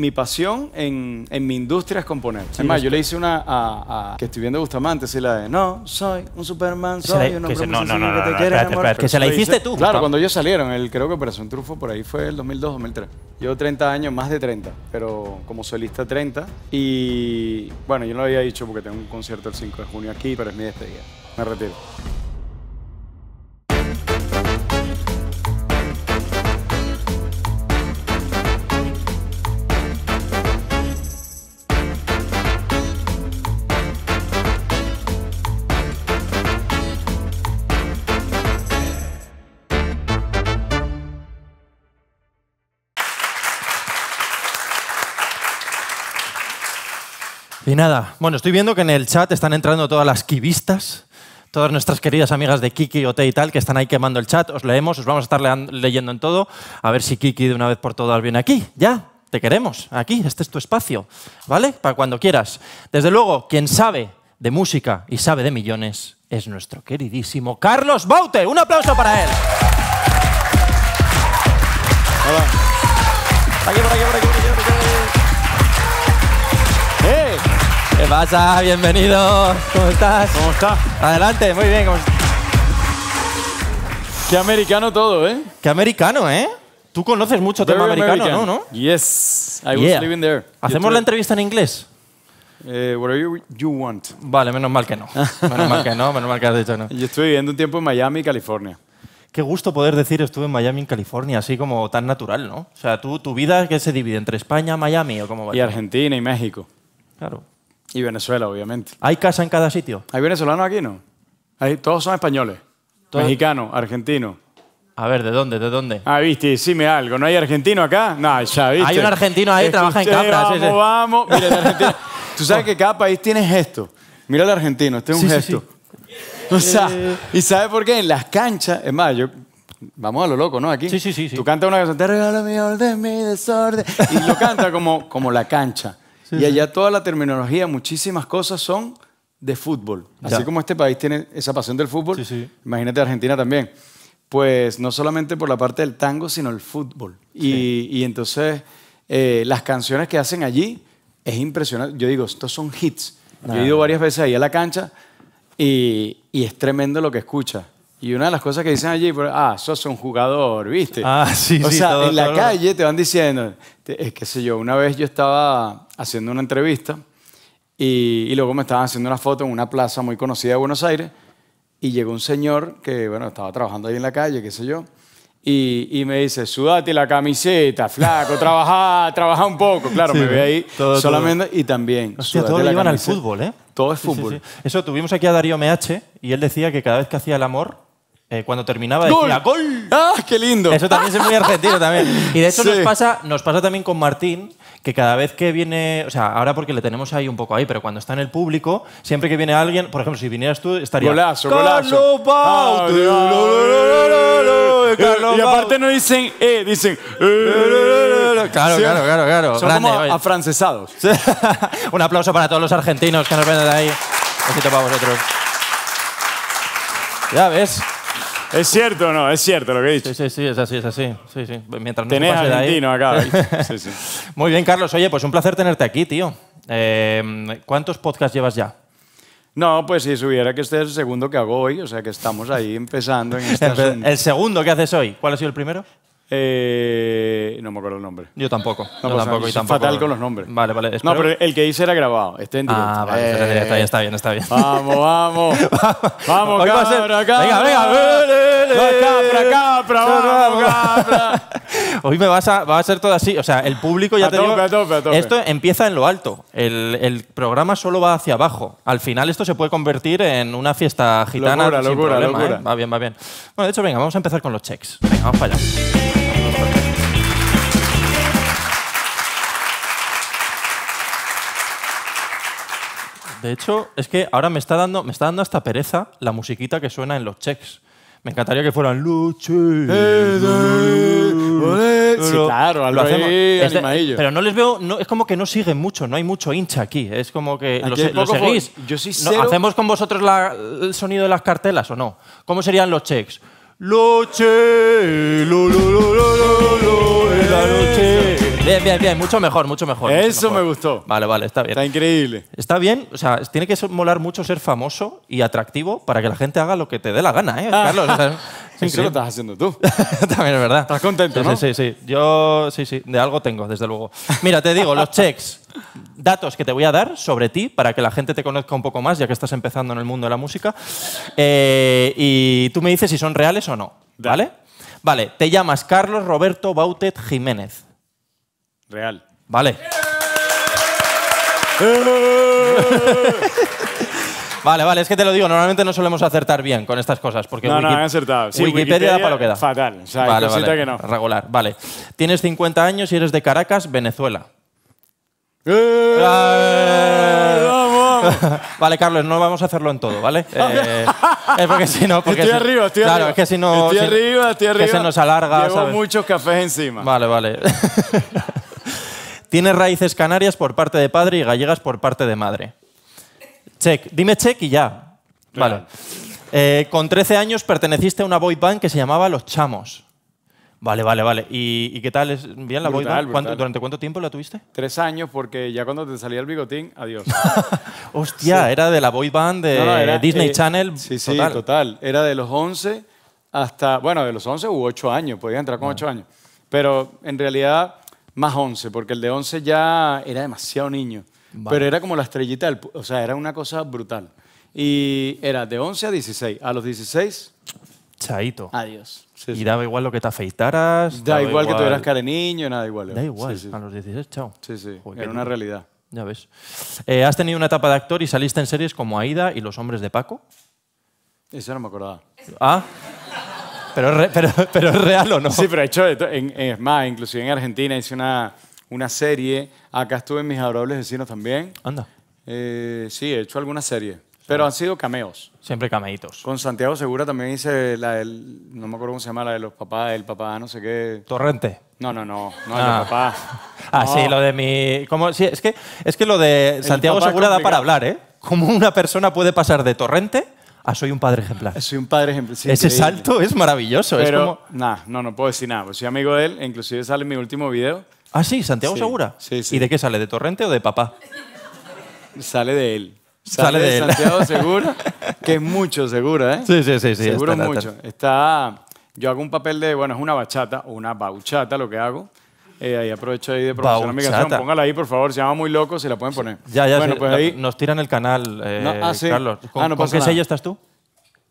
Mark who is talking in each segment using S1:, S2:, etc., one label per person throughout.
S1: Mi pasión en, mi industria es componer. Es Además, yo le hice una a, que estoy viendo Bustamante, si la de No, soy un Superman, soy un no, no, que te no, que se la hiciste tú. Claro, cuando ellos salieron, el, creo que Operación Trufo por ahí fue el 2002, 2003. Yo 30 años, más de 30, pero como solista 30. Y bueno, yo no lo había dicho porque tengo un concierto el 5 de junio aquí, pero es mi despedida. Me retiro.
S2: Y nada, bueno, estoy viendo que en el chat están entrando todas las kibistas, todas nuestras queridas amigas de Kiki, Ote y tal, que están ahí quemando el chat. Os leemos, os vamos a estar leyendo en todo. A ver si Kiki de una vez por todas viene aquí. Ya, te queremos, aquí, este es tu espacio, ¿vale? Para cuando quieras. Desde luego, quien sabe de música y sabe de millones es nuestro queridísimo Carlos Baute. Un aplauso para él.
S1: Hola. aquí, por aquí, por aquí.
S2: ¿Qué pasa? Bienvenidos. ¿Cómo estás? ¿Cómo estás? Adelante, muy bien. Qué americano todo, ¿eh? Qué americano, ¿eh? Tú conoces mucho tema americano, ¿no?
S1: Yes, I was living there. ¿Hacemos la entrevista en inglés? Eh, whatever you, want. Vale, menos mal que no. menos mal que no, menos mal que has dicho no. Yo estuve viviendo un tiempo en Miami, California. Qué gusto poder
S2: decir estuve en Miami, en California, así como tan natural, ¿no? O sea, tú, tu vida que se divide entre España,
S1: Miami o como... Y Argentina y México. Claro. Y Venezuela, obviamente.
S2: ¿Hay casa en cada sitio?
S1: ¿Hay venezolano aquí, no? todos son españoles. Mexicano, argentino. A ver, ¿de dónde? ¿De dónde? Ah, viste, decime algo. ¿No hay argentino acá? No, ya, viste. Hay un argentino ahí, trabaja en Capra. Vamos, vamos. Mira, el argentino. Tú sabes que cada país tiene gesto. Mira el argentino, este es un gesto. O sea, eh. ¿y sabes por qué? En las canchas, es más, yo Vamos a lo loco, ¿no? Aquí. Sí, sí, sí. Tú cantas una canción, te regalo mi orden, mi desorden. Y lo canta como, como la cancha y allá toda la terminología, muchísimas cosas son de fútbol. Así como este país tiene esa pasión del fútbol, imagínate Argentina también. Pues no solamente por la parte del tango, sino el fútbol. Y, entonces eh, las canciones que hacen allí es impresionante. Yo digo, estos son hits. he ido ah. varias veces ahí a la cancha y es tremendo lo que escucha. Y una de las cosas que dicen allí, ah, sos un jugador, ¿viste? Ah, sí, o sí. O sea, en la calle te van diciendo, es qué sé yo, una vez yo estaba haciendo una entrevista y, luego me estaban haciendo una foto en una plaza muy conocida de Buenos Aires y llegó un señor que, bueno, estaba trabajando ahí en la calle, qué sé yo, y, me dice, sudate la camiseta, flaco, trabaja, trabaja un poco. Claro, me ve ahí solamente y también. sea, todo lo llevan al fútbol, ¿eh? Todo es fútbol. Eso,
S2: tuvimos aquí a Darío MH y él decía que cada vez que hacía el amor eh, cuando terminaba ¡Gol! decía ¡Gol! ¡Ah, qué lindo! Eso también es muy argentino también. Y de hecho nos, pasa, nos pasa también con Martín, que cada vez que viene, o sea, ahora porque le tenemos ahí un poco ahí, pero cuando está en el público, siempre que viene alguien, por ejemplo, si vinieras tú, estaría... Golazo, golazo. Y aparte no dicen
S1: eh, dicen... Eh, eh, claro, claro, claro, claro. Son como
S2: afrancesados. un aplauso para todos los argentinos que nos ven de ahí. Besito para vosotros. Ya ves, ¿Es cierto o no? Es cierto lo que he dicho. Sí, sí, sí, es así, es así. Sí, sí. Mientras no Tenés argentino ahí. acá. Sí, Muy bien, Carlos. Oye, pues un placer tenerte aquí, tío. Eh, ¿Cuántos podcasts llevas ya?
S1: No, pues si hubiera que este es el segundo que hago hoy, o sea que estamos ahí empezando en este asunto.
S2: ¿El segundo que haces
S1: hoy? ¿Cuál ha sido el primero? Eh, no me acuerdo el nombre. Yo tampoco. No, fatal con los nombres. Vale, vale. No, pero el que hice era grabado. Este ah, vale. Eh, está bien, está bien, Vamos,
S2: vamos.
S1: vamos, cabra, va Venga, venga. Va, capra, capra, vamos, capra.
S2: Hoy me vas a, va a ser todo así. O sea, el público ya te Esto empieza en lo alto. El, programa solo va hacia abajo. Al final esto se puede convertir en una fiesta gitana locura, ¿eh? locura, Va bien, va bien. Bueno, de hecho, venga, vamos a empezar con los checks. Venga, vamos para allá. De hecho, es que ahora me está dando, me está dando hasta pereza la musiquita que suena en los checks. Me encantaría que fueran Pero, Sí, claro, lo hacemos. Es pero no les veo, no, es como que no siguen mucho, no hay mucho hincha aquí. Es como que aquí lo, seguís. No, ¿Hacemos con vosotros la, el sonido de las cartelas o no? ¿Cómo serían los checks? Los Bien, bien, bien, mucho mejor, mucho mejor. Eso me gustó. Vale, vale, está bien. Está increíble. Está bien, o sea, tiene que molar mucho ser famoso y atractivo para que la gente haga lo que te dé la gana, ¿eh, ah. Carlos? estás haciendo tú. También es verdad. Estás contento, sí, Sí, sí, Yo, sí, sí, de algo tengo, desde luego. Mira, te digo, los checks, datos que te voy a dar sobre ti para que la gente te conozca un poco más, ya que estás empezando en el mundo de la música. Eh, y tú me dices si son reales o no, ¿vale? Vale, te llamas Carlos Roberto Bautet Jiménez. Real. Vale. ¡Eh! vale, vale, es que te lo digo, normalmente no solemos acertar bien con estas cosas. Porque no, no, han acertado. Sí, Wikipedia, da para lo que da. Fatal, o vale, vale. que no. Regular, vale. Tienes 50 años y eres de Caracas, Venezuela. ¡Eh! ¡Vamos, vale, Carlos, no vamos a hacerlo en todo, ¿vale? Eh, es porque si no. Porque estoy arriba, estoy claro, es que si no. Estoy arriba, estoy arriba. Que se nos alarga. Llevo muchos
S1: cafés encima.
S2: Vale, vale. Tiene raíces canarias por parte de padre y gallegas por parte de madre. Check. Dime check y ya. Vale. Eh, con 13 años perteneciste a una boy band que se llamaba Los Chamos. Vale, vale, vale. ¿Y, qué tal? ¿Es bien la ¿Durante cuánto tiempo la tuviste?
S1: Tres años, porque ya cuando te salía el bigotín, adiós. Hostia, era de la boy band de Disney eh, Channel. Sí, sí, total. Era de los 11 hasta, bueno, de los 11 u 8 años, podía entrar con 8 ah. años. Pero en realidad más 11, porque el de 11 ya era demasiado niño. Pero era como la estrellita, del, o sea, era una cosa brutal. Y era de 11 a 16. A los 16... Chaito. Adiós. y daba igual lo que te
S2: afeitaras. Da igual, que tuvieras
S1: cara de niño, nada igual. Da igual. a
S2: los 16, chao. Sí, sí.
S1: era una realidad.
S2: Ya ves. Eh, has tenido una etapa de actor y saliste en series como Aida y Los Hombres
S1: de Paco. Eso no me acordaba. Ah. Pero, pero, pero es real o no. Sí, pero he hecho, en, es más, inclusive en Argentina hice una, una serie. Acá estuve en Mis Adorables Vecinos también. Anda. Eh, sí, he hecho alguna serie. Pero han sido cameos. Siempre cameitos. Con Santiago Segura también hice la del, no me acuerdo cómo se llama, la de los papás, el papá, no sé qué. Torrente. No, no, no, no el ah. papá. Ah, sí, lo
S2: de mi... ¿cómo? Sí, es, que, es que lo de Santiago Segura da para hablar, ¿eh? ¿Cómo una persona puede pasar de Torrente Ah, soy un padre ejemplar. Soy un padre ejemplar. Ese salto es maravilloso. Pero,
S1: nada no, no puedo decir nada. Pues soy amigo de él, e inclusive sale en mi último video. Ah, sí, Santiago Segura. Sí, sí. ¿Y de qué sale? ¿De Torrente o de papá? Sale de él. Sale, sale de, Santiago Segura, que es mucho Segura, ¿eh? Sí, sí, sí. Seguro mucho. está, yo hago un papel de, bueno, es una bachata o una bauchata lo que hago. Eh, aprovecho ahí de promocionar mi Póngala ahí, por favor. Se llama Muy Loco, si la pueden poner. Ya, ya. Bueno, pues
S2: Nos tiran el canal, eh, ah, Carlos. Ah, ¿Con, no qué sello estás tú?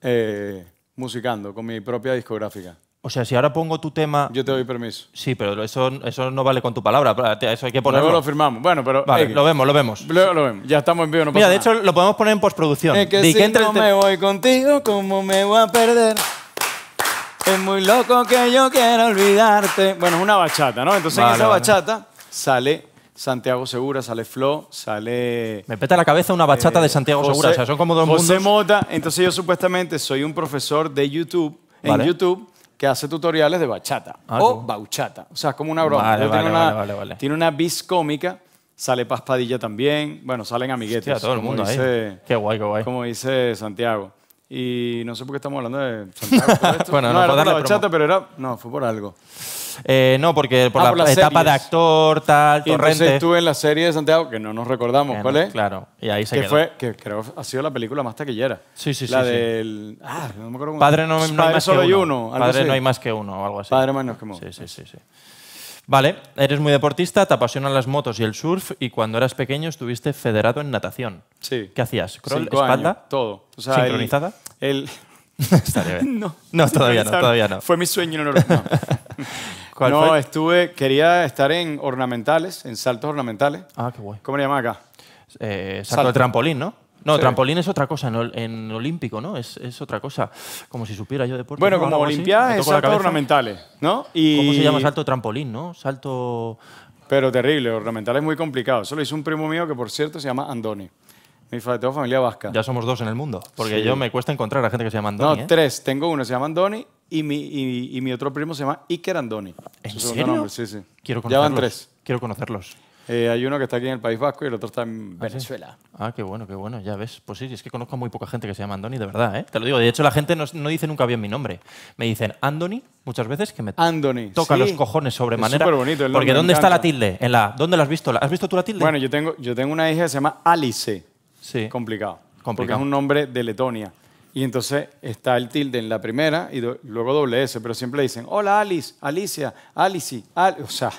S1: Eh, musicando, con mi propia discográfica.
S2: O sea, si ahora pongo tu tema... Yo te doy permiso. Sí, pero eso, eso no vale con tu palabra. Eso hay que ponerlo. Luego lo firmamos. Bueno, pero... lo vemos, lo vemos. lo vemos. Ya estamos en vivo, no pasa Mira, de hecho, lo podemos poner en postproducción. Es si me
S1: voy contigo, ¿cómo me voy a perder? Es muy loco que yo quiero olvidarte. Bueno, es una bachata, ¿no? Entonces en esa bachata sale Santiago Segura, sale Flo, sale...
S2: Me peta la cabeza una bachata eh, de Santiago Segura, o sea, son como dos José
S1: Mota, entonces yo supuestamente soy un profesor de YouTube, en YouTube, que hace tutoriales de bachata ah, o bachata bauchata. O sea, es como una broma. tiene, una, tiene una cómica, sale Paspadilla también, bueno, salen amiguetes. todo el mundo Qué guay, qué guay. Como dice Santiago. Y no sé por qué estamos hablando de Santiago. Todo esto. bueno, no, no era por la bachata, pero era. No, fue por algo. Eh, no, porque por ah, la etapa de actor, tal, Y entonces estuve en la serie de Santiago, que no nos recordamos cuál es. Claro, y ahí se que quedó. fue, que creo ha sido la película más taquillera. Sí, sí, sí, La del. Ah, no me acuerdo cómo- Padre no, no hay más que uno. Padre no hay más que uno o algo así. Padre menos que uno. Sí, sí, sí. sí.
S2: Vale, eres muy deportista, te apasionan las motos y el surf y cuando eras pequeño estuviste federado en natación. Sí. ¿Qué hacías? ¿Crawl, Cinco espalda? todo. ¿Sincronizada?
S1: no. No, todavía no, Fue mi sueño, en no. no. no estuve, quería estar en ornamentales, en saltos ornamentales. Ah, qué guay. ¿Cómo le llama acá? Eh, salto de trampolín, ¿no? No, trampolín
S2: es otra cosa, en, olímpico, ¿no? Es, otra cosa. Como si supiera yo deporte. Bueno, como olimpia es salto ornamentales, ¿no? Y... ¿Cómo se llama salto
S1: trampolín, no? Salto... Pero terrible, ornamental es muy complicado. Solo lo un primo mío que, por cierto, se llama Andoni. Mi tengo familia vasca. Ya somos dos en el mundo, porque yo me cuesta encontrar a
S2: gente que se llama Andoni. No, ¿eh?
S1: tres. Tengo uno, se llama Andoni, y mi, mi otro primo se llama Iker Andoni. ¿En serio? Sí, sí. Quiero conocerlos. Ya van tres.
S2: Quiero conocerlos.
S1: Eh, hay uno que está aquí en el País Vasco y el otro está en ¿Ah, Venezuela.
S2: ¿Ah, qué bueno, qué bueno, ya ves. Pues sí, es que conozco a muy poca gente que se llama Andoni, de verdad, ¿eh? Te lo digo, de hecho la gente no, dice nunca bien mi nombre. Me dicen Andoni muchas veces que me toca los cojones sobremanera. Es bonito el Porque ¿dónde está la tilde? En
S1: la, ¿Dónde la has visto? ¿Has visto tú la tilde? Bueno, yo tengo, yo tengo una hija que se llama Alice. Sí. Complicado. Porque es un nombre de Letonia. Y entonces está el tilde en la primera y luego doble S, pero siempre dicen, hola Alice, Alicia, Alice, o sea...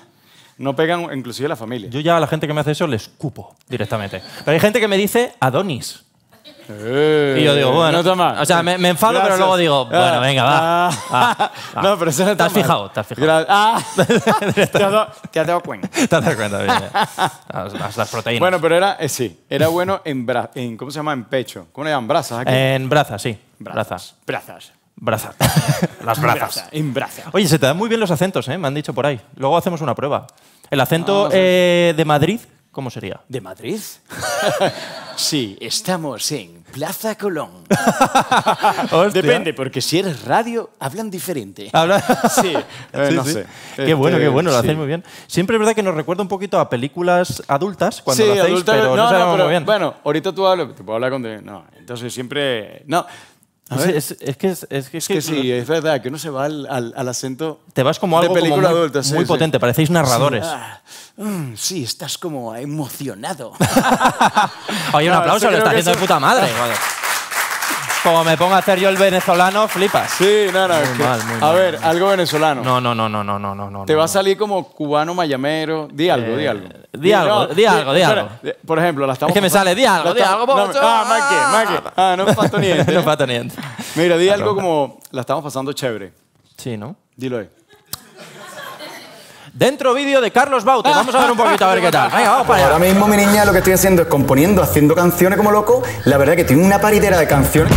S1: No pegan inclusive la familia. Yo ya a la gente
S2: que me hace eso le escupo directamente. Pero hay gente que me dice Adonis. Eh. y yo digo, bueno. No toma. O sea, me, enfado, pero luego digo, bueno, venga, va. Ah. Ah. No, pero eso no Te
S1: has fijado, te has fijado. Ah. te, has dado, cuenta. Te has dado cuenta, bien. las, proteínas. Bueno, pero era, eh, sí, era bueno en, bra ¿cómo se llama? En pecho. ¿Cómo le llaman? ¿Brazas aquí? En brazas, sí.
S2: Brazas. Brazas. Brazas. las brazas. En brazas Oye, se te dan muy bien los acentos, ¿eh? Me han dicho por ahí. Luego hacemos una prueba. ¿El acento eh, de Madrid?
S1: ¿Cómo sería? ¿De Madrid? sí, estamos en Plaza Colón. Depende, porque si eres radio, hablan diferente. Eh, sí, no sé. Qué bueno, qué este, bueno, lo hacéis muy
S2: bien. Siempre es verdad que nos recuerda un poquito a películas adultas cuando lo hacéis, pero no, no, bien.
S1: Bueno, ahorita tú hablas, te puedo hablar con... No, entonces siempre... No, es, es, que, es, que, es que, sí, es verdad, que uno se va al, al, acento. Te vas como de algo película muy, potente, parecéis narradores. Sí, ah, mm, estás como emocionado. Oye, un aplauso, lo está haciendo de puta madre. Como me pongo a hacer yo el venezolano, flipas. Sí, nada, no, es que, mal, A ver, algo venezolano.
S2: No, no, no, no, no, no,
S1: no. Te va a salir como cubano mayamero. Di algo, eh, di algo. Di algo, di algo, di algo. Por ejemplo, la estamos. Es que me sale, di algo, di algo. No, ah, Mike, Mike. Ah, no me falta niente. no me falta niente. Mira, di algo como la estamos pasando chévere. Sí, ¿no? Dilo
S2: ahí. Dentro vídeo de Carlos Baute. Vamos a ver un poquito a ver qué tal.
S1: Ahora mismo, mi niña, lo que estoy haciendo es componiendo, haciendo canciones como loco. La verdad que tiene una paridera de canciones.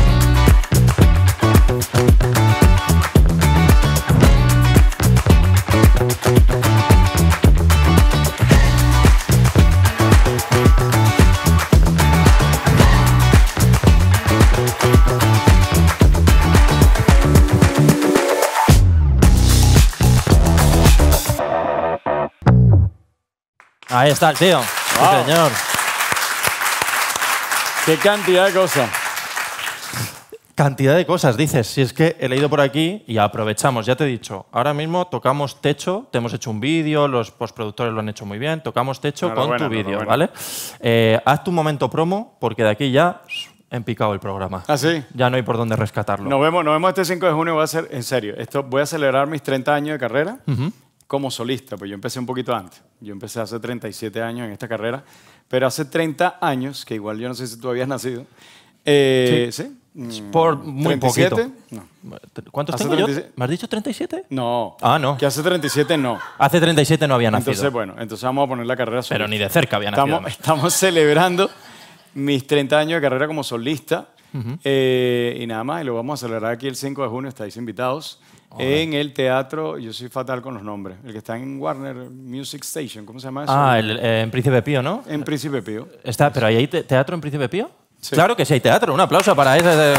S2: Ahí está el tío. Sí, señor. Qué cantidad de cosas. Cantidad de cosas, dices. Si es que he leído por aquí y aprovechamos, ya te he dicho, ahora mismo tocamos techo, te hemos hecho un vídeo, los postproductores lo han hecho muy bien, tocamos techo con tu vídeo, ¿vale? Eh, haz tu momento promo, porque de aquí ya he picado el programa. ¿Ah, sí? Ya no hay por dónde rescatarlo.
S1: Nos vemos, nos vemos este 5 de junio. Voy a ser en serio, esto, voy a acelerar mis 30 años de carrera como solista, pues yo empecé un poquito antes. Yo empecé hace 37 años en esta carrera, pero hace 30 años, que igual yo no sé si tú habías nacido. Eh, sí. Por muy 37,
S2: poquito. ¿Cuántos tengo yo?
S1: ¿Me has dicho 37? No. Ah, no. Que hace 37 no. Hace 37 no había nacido. Entonces, bueno, entonces vamos a poner la carrera solista. Pero ni de cerca había nacido. Estamos, celebrando mis 30 años de carrera como solista. Eh, y nada más, y lo vamos a celebrar aquí el 5 de junio, estáis invitados en el teatro, yo soy fatal con los nombres, el que está en Warner Music Station, ¿cómo se llama eso? Ah,
S2: el, eh, en Príncipe Pío, ¿no?
S1: En Príncipe Pío.
S2: Está, ¿Pero ahí hay teatro en Príncipe Pío? Claro que sí hay teatro, un aplauso para
S1: ese...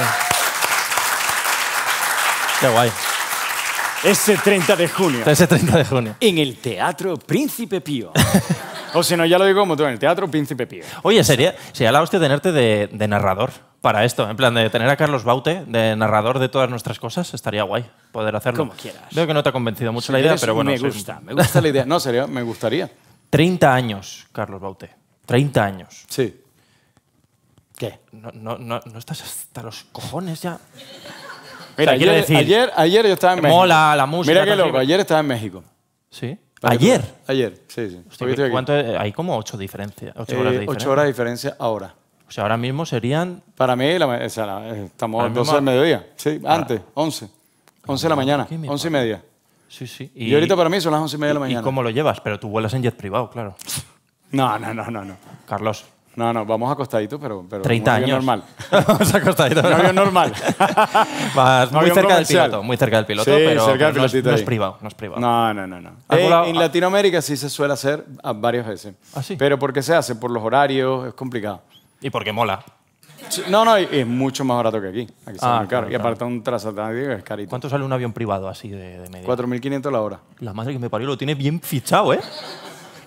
S1: Qué guay. Ese 30 de junio. Ese 30 de junio. En el Teatro Príncipe Pío. o si no, ya lo digo como tú, en el Teatro Príncipe Pío.
S2: Oye, sería, sería la hostia tenerte de narrador para esto. En plan, de tener a Carlos Baute de narrador de todas nuestras cosas, estaría guay poder hacerlo. Como quieras. Veo que no te ha convencido mucho la idea, pero bueno. Me gusta, me gusta
S1: la idea. No, serio, me gustaría.
S2: 30 años, Carlos Baute. 30 años.
S1: Sí. ¿Qué? No, estás hasta
S2: los cojones ya. Mira, quiero decir, ayer, ayer, yo estaba en México. Mola la música. Mira qué loco,
S1: ayer estaba en México. ¿Sí? ¿Ayer? Ayer, sí, sí. ¿cuánto hay como ocho, diferencias. Eh, ocho horas de diferencia. Ocho horas de diferencia ahora. O sea, ahora mismo serían... Para mí, eh, estamos a las del mediodía. Sí, antes, 11. 11 de la ah, mañana, 11 y media. Sí, sí. Y, ahorita para mí son las 11 y media de la mañana. ¿Y
S2: cómo lo llevas? Pero tú vuelas en jet privado, claro. No, no,
S1: no, no. no. Carlos. No, no, vamos acostaditos, pero, pero 30 años. normal. vamos acostaditos. No, avión normal. muy cerca del piloto, muy cerca del piloto, pero, no, es, privado, no es privado. No, no, no. no. Eh, en Latinoamérica sí se suele hacer varias veces. ¿Ah, sí? Pero porque se hace? Por los horarios, es complicado. Y porque mola. No, no, es mucho más barato que aquí. Aquí Ah, claro, y aparte un trasatlántico es carito. ¿Cuánto sale un avión privado así de, de media? 4.500 la hora. La madre que me parió lo tiene bien fichado, ¿eh?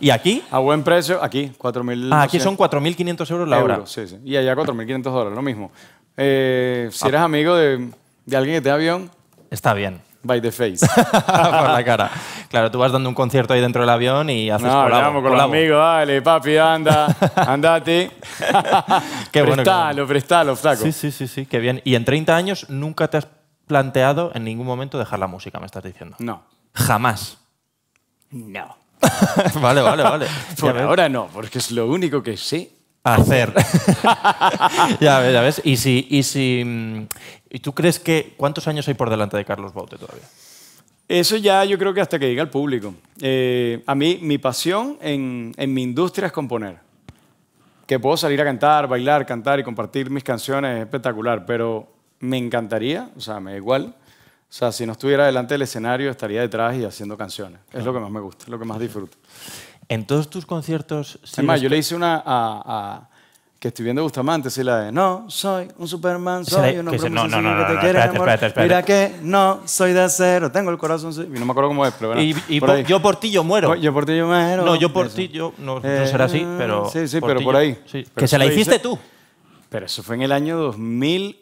S1: ¿Y aquí? A buen precio, aquí, 4.000. Ah, aquí son 4.500 euros la hora. sí, sí. Y allá 4.500 dólares, lo mismo. Eh, si ah. eres amigo de, alguien que te avión, Está bien. By the face. por la cara.
S2: Claro, tú vas dando un concierto ahí dentro del avión y haces no, con los amigos,
S1: dale, papi, anda, andate. qué bueno. Prestalo, prestalo, flaco. Sí, sí, sí, sí, qué
S2: bien. Y en 30 años nunca te has planteado en ningún momento dejar la música, me estás diciendo. No. Jamás. No. vale, vale, vale. por ahora no, porque es lo único que sí hacer. ya ves, ya ves. Y si, y si mm, y tú crees que cuántos años hay por delante de Carlos Baute todavía?
S1: Eso ya yo creo que hasta que llegue al público. Eh, a mí, mi pasión en, en mi industria es componer. Que puedo salir a cantar, bailar, cantar y compartir mis canciones es espectacular, pero me encantaría, o sea, me da igual, o sea, si no estuviera delante del escenario, estaría detrás y haciendo canciones. Es lo que más me gusta, es lo que más disfruto. En todos tus conciertos... Es Además, yo le hice una a, que estoy viendo Bustamante, sí la de no soy un Superman, soy un hombre no, no, no, no, que te quiere Mira que no soy de acero, tengo el corazón. Y no me acuerdo cómo es, pero bueno. Y, yo por ti yo muero. yo por ti yo muero. No, yo por ti yo. No, eh, no, será así, pero. Sí, sí, pero por ahí. Que se la hiciste tú. Pero eso fue en el año 2000.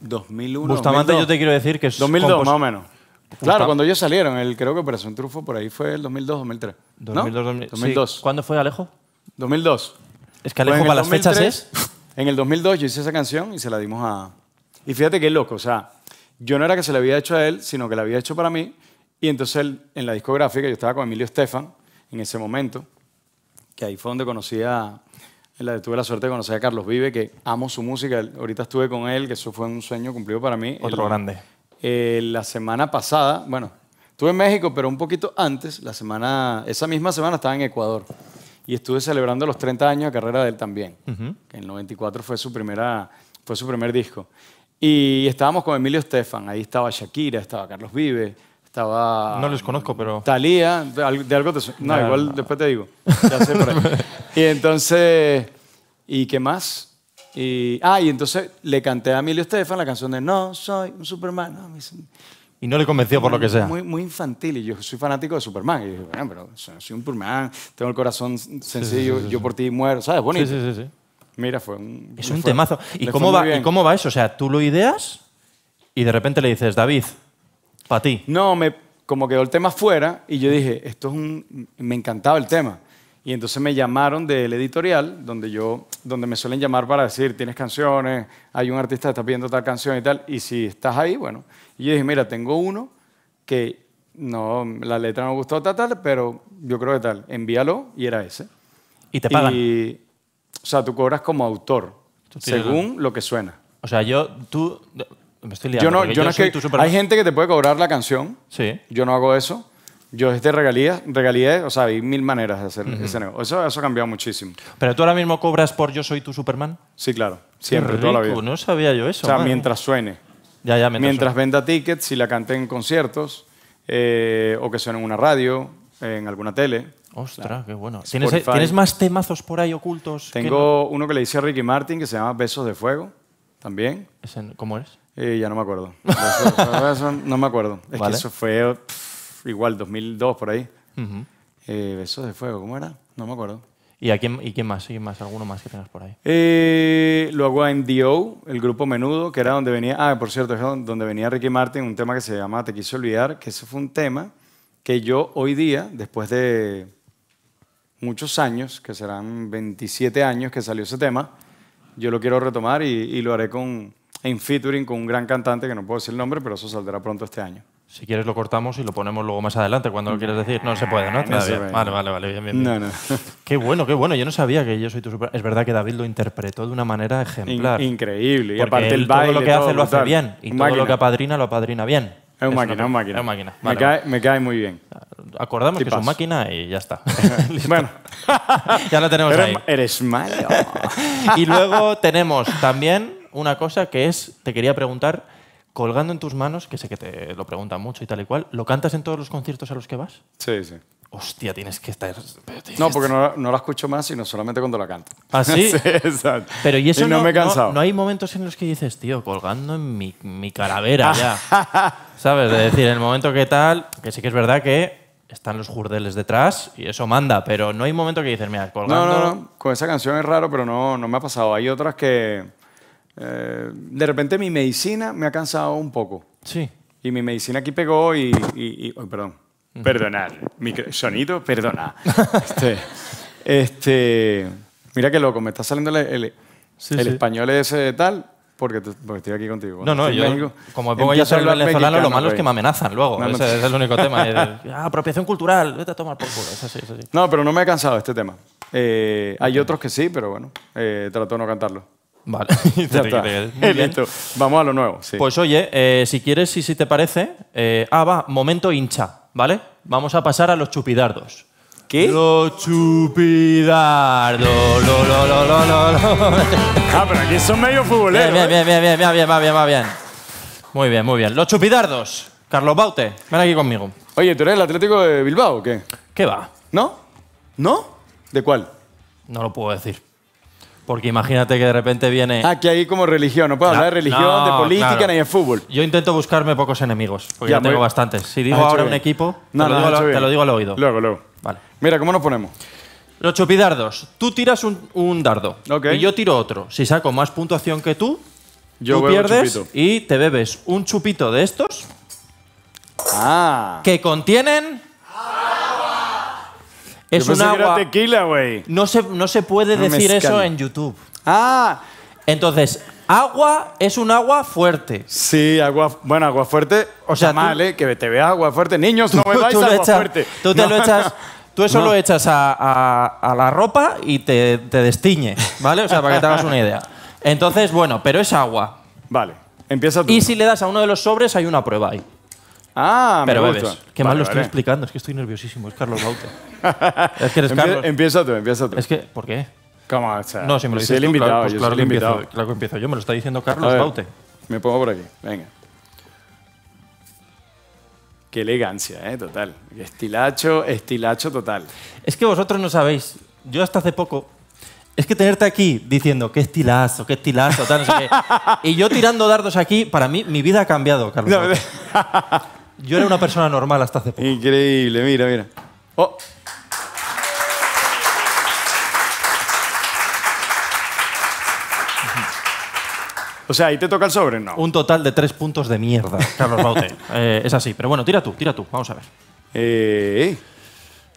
S1: 2001. Bustamante, yo te quiero decir que es. 2002, más o menos. Claro, cuando ellos salieron, el, creo que Operación Trufo por ahí fue el 2002, 2003. 2002, ¿Cuándo fue Alejo? 2002. Es que Alejo para las fechas es. En el 2002 yo hice esa canción y se la dimos a. Y fíjate qué loco, o sea, yo no era que se la había hecho a él, sino que la había hecho para mí. Y entonces él, en la discográfica, yo estaba con Emilio Estefan en ese momento, que ahí fue donde conocí a. La, tuve la suerte de conocer a Carlos Vive, que amo su música. Ahorita estuve con él, que eso fue un sueño cumplido para mí. Otro grande eh, la semana pasada, bueno, estuve en México, pero un poquito antes, la semana, esa misma semana estaba en Ecuador y estuve celebrando los 30 años de carrera de él también, en el 94 fue su, primera, fue su primer disco. Y estábamos con Emilio Estefan, ahí estaba Shakira, estaba Carlos Vive, estaba... No los conozco, pero... Talía, de algo te... No, igual después te digo. Ya sé y entonces, ¿y qué más? Y, ah, y entonces le canté a Emilio Estefan la canción de No soy un Superman.
S2: y no le convenció por lo que sea. Muy,
S1: muy infantil. Y yo soy fanático de Superman. Y dije, bueno, pero soy un Superman, tengo el corazón sencillo, yo por ti muero, ¿sabes? Bonito. Sí, sí, sí. Mira, fue un. Es un temazo. ¿Y cómo, va, ¿Y cómo va eso? O sea, tú lo ideas y de repente le dices, David, para ti. No, me, como quedó el tema fuera y yo dije, esto es un. Me encantaba el tema. Y entonces me llamaron del editorial, donde, yo, donde me suelen llamar para decir, tienes canciones, hay un artista que está pidiendo tal canción y tal, y si estás ahí, bueno. Y yo dije, mira, tengo uno que no, la letra no me gustó tal, tal, pero yo creo que tal, envíalo y era ese. ¿Y te pagan? o sea, tú cobras como autor, según lo que suena. O sea, yo, tú,
S2: me Yo no, yo no Hay gente
S1: que te puede cobrar la canción. Sí. Yo no hago eso yo este regalía, regalías, o sea, hay mil maneras de hacer ese negocio. Eso, ha cambiado muchísimo. ¿Pero
S2: tú ahora mismo cobras por Yo soy tu Superman?
S1: Sí, claro. Siempre, toda la vida. No sabía yo eso. O sea, mientras suene. Ya, ya, mientras, mientras venda tickets, y la cante en conciertos, eh, o que suene en una radio, en alguna tele. Ostras, qué bueno. Eh, ¿Tienes, más
S2: temazos por ahí ocultos?
S1: Tengo uno que le hice a Ricky Martin que se llama Besos de Fuego, también. ¿Cómo es? Eh, ya no me acuerdo. no me acuerdo. Es que eso fue igual 2002 por ahí. Eh, besos de Fuego, ¿cómo era? No me acuerdo.
S2: ¿Y, a quién, y quién más? más? ¿Alguno más que tengas por ahí?
S1: Eh, luego en dio el grupo Menudo, que era donde venía, ah, por cierto, es donde venía Ricky Martin, un tema que se llama Te quise olvidar, que ese fue un tema que yo hoy día, después de muchos años, que serán 27 años que salió ese tema, yo lo quiero retomar y, y lo haré con, en featuring con un gran cantante que no puedo decir el nombre, pero eso saldrá pronto este año.
S2: Si quieres lo cortamos y lo ponemos luego más adelante cuando lo quieres decir. No se puede, ¿no? no se Vale, vale, vale, bien, bien, No, no. Qué bueno, qué bueno. Yo no sabía que yo soy tu super... Es verdad que David lo interpretó de una manera ejemplar. increíble. Y aparte el baile, todo lo que hace lo hace bien. Y todo lo que apadrina lo apadrina bien. Es un máquina, un máquina. máquina. me, cae, me, cae, muy bien. Acordamos que es un máquina y ya está. bueno. ya lo tenemos ahí. Eres malo. y luego tenemos también una cosa que es, te quería preguntar, colgando en tus manos, que sé que te lo preguntan mucho y tal y cual, ¿lo cantas en todos los conciertos a los que vas?
S1: Sí, sí. Hostia, tienes que estar... No, porque no, la escucho más, sino solamente cuando la canto. ¿Ah, sí? sí exacto. Pero ¿y no, me he cansado. No,
S2: hay momentos en los que dices, tío, colgando en mi, mi calavera ya. ¿Sabes? de decir, en el momento que tal, que sí que es verdad que están los jurdeles detrás y eso manda, pero no hay momento que dices, mira, colgando... No, no,
S1: no. Con esa canción es raro, pero no me ha pasado. Hay otras que eh, de repente mi medicina me ha cansado un poco. Sí. Y mi medicina aquí pegó y... y, oh, perdón. Perdonar. mi sonido, perdona. Este, este, mira qué loco, me está saliendo el, el, español ese tal, porque, estoy aquí contigo. No, no, yo, México, como pongo yo soy venezolano, lo malo es que me amenazan luego. No, ese, es el único tema. Ah,
S2: apropiación cultural, vete a tomar por culo.
S1: No, pero no me ha cansado este tema. Eh, hay otros que sí, pero bueno, eh, trato de no cantarlo. Vale. ya eh, Vamos a lo nuevo. Pues
S2: oye, eh, si quieres y si te parece. Eh, ah, va, momento hincha, ¿vale? Vamos a pasar a los chupidardos.
S1: ¿Qué? Los chupidardos.
S2: ah, pero aquí son medio futboleros. Bien, bien, bien, bien, bien, bien, bien, bien, bien. Muy bien, muy bien. Los chupidardos. Carlos Baute, ven aquí conmigo.
S1: Oye, ¿tú eres el Atlético de Bilbao o qué? ¿Qué va? ¿No? ¿No? ¿De cuál?
S2: No lo puedo decir. Porque imagínate que de repente viene... Aquí hay como religión, no puedo hablar de religión, de política, ni de fútbol. Yo intento buscarme pocos enemigos, porque ya, tengo pues, bastantes. Si digo ahora un equipo, te, lo digo, al oído. Luego, luego. Vale.
S1: Mira, ¿cómo nos ponemos? Los chupidardos.
S2: Tú tiras un, dardo okay. y yo tiro otro. Si saco más puntuación que tú,
S1: yo tú pierdes
S2: y te bebes un chupito de estos ah. que contienen... Ah.
S1: Es un agua.
S2: tequila, güey. No se, no se puede decir eso en YouTube. Ah. Entonces, agua es
S1: un agua fuerte. Sí, agua. Bueno, agua fuerte. O, sea, mal, ¿eh? Que te veas agua fuerte. Niños, no agua fuerte. Tú te lo echas. Tú eso lo echas a, la ropa
S2: y te, te destiñe, ¿vale? O sea, para que te hagas una idea. Entonces, bueno, pero es agua. Vale, empieza tú. Y si le das a uno de los sobres, hay una prueba ahí. Ah, Pero Qué mal lo estoy explicando, es que estoy nerviosísimo, es Carlos Baute. es que eres Empieza tú, empieza tú. Es que, ¿por qué? ¿Cómo? No, si me lo el invitado, pues claro, claro que empiezo, yo, me lo está diciendo Carlos Baute.
S1: Me pongo por aquí, venga. Qué elegancia, ¿eh? Total. Estilacho, estilacho total. Es que vosotros no sabéis, yo hasta hace
S2: poco, es que tenerte aquí diciendo qué estilazo, qué estilazo, tal, no sé qué. Y yo tirando dardos aquí, para mí, mi vida ha cambiado, Carlos. Yo era una persona normal hasta
S1: hace poco. Increíble, mira, mira. Oh. O sea, y te toca el sobre, ¿no?
S2: Un total de tres puntos de mierda, Carlos Baute. Eh, es así. Pero bueno, tira tú, tira tú. Vamos a ver. Eh,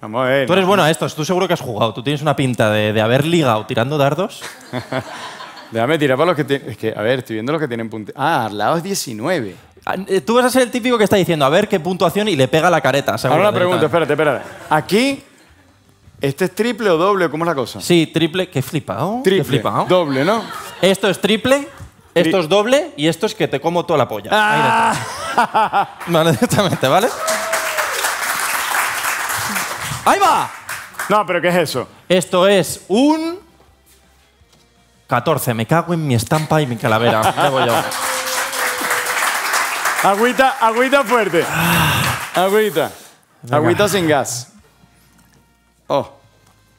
S2: vamos a ver. Tú eres bueno a esto. Tú seguro que has jugado. Tú tienes una pinta de, haber ligado tirando dardos. Déjame tirar para los que... tienen... Es que, a ver, estoy viendo los que tienen puntos. Ah, lado es 19. Ah, eh, tú vas a ser el típico que está diciendo, a ver qué puntuación y le pega la
S1: careta. Ahora una pregunta, espérate, espérate. Aquí, ¿este es triple o doble? ¿Cómo es la cosa? Sí, triple, que flipado. Triple, qué doble, ¿no? Esto es triple, esto es doble
S2: y esto es que te como toda la polla. Ah. Ahí vale, directamente, ¿vale? ¡Ahí va! No, pero ¿qué es eso? Esto es un... 14. Me cago en mi estampa y mi calavera. voy yo.
S1: Agüita, agüita fuerte. Agüita. Agüita sin gas. Oh.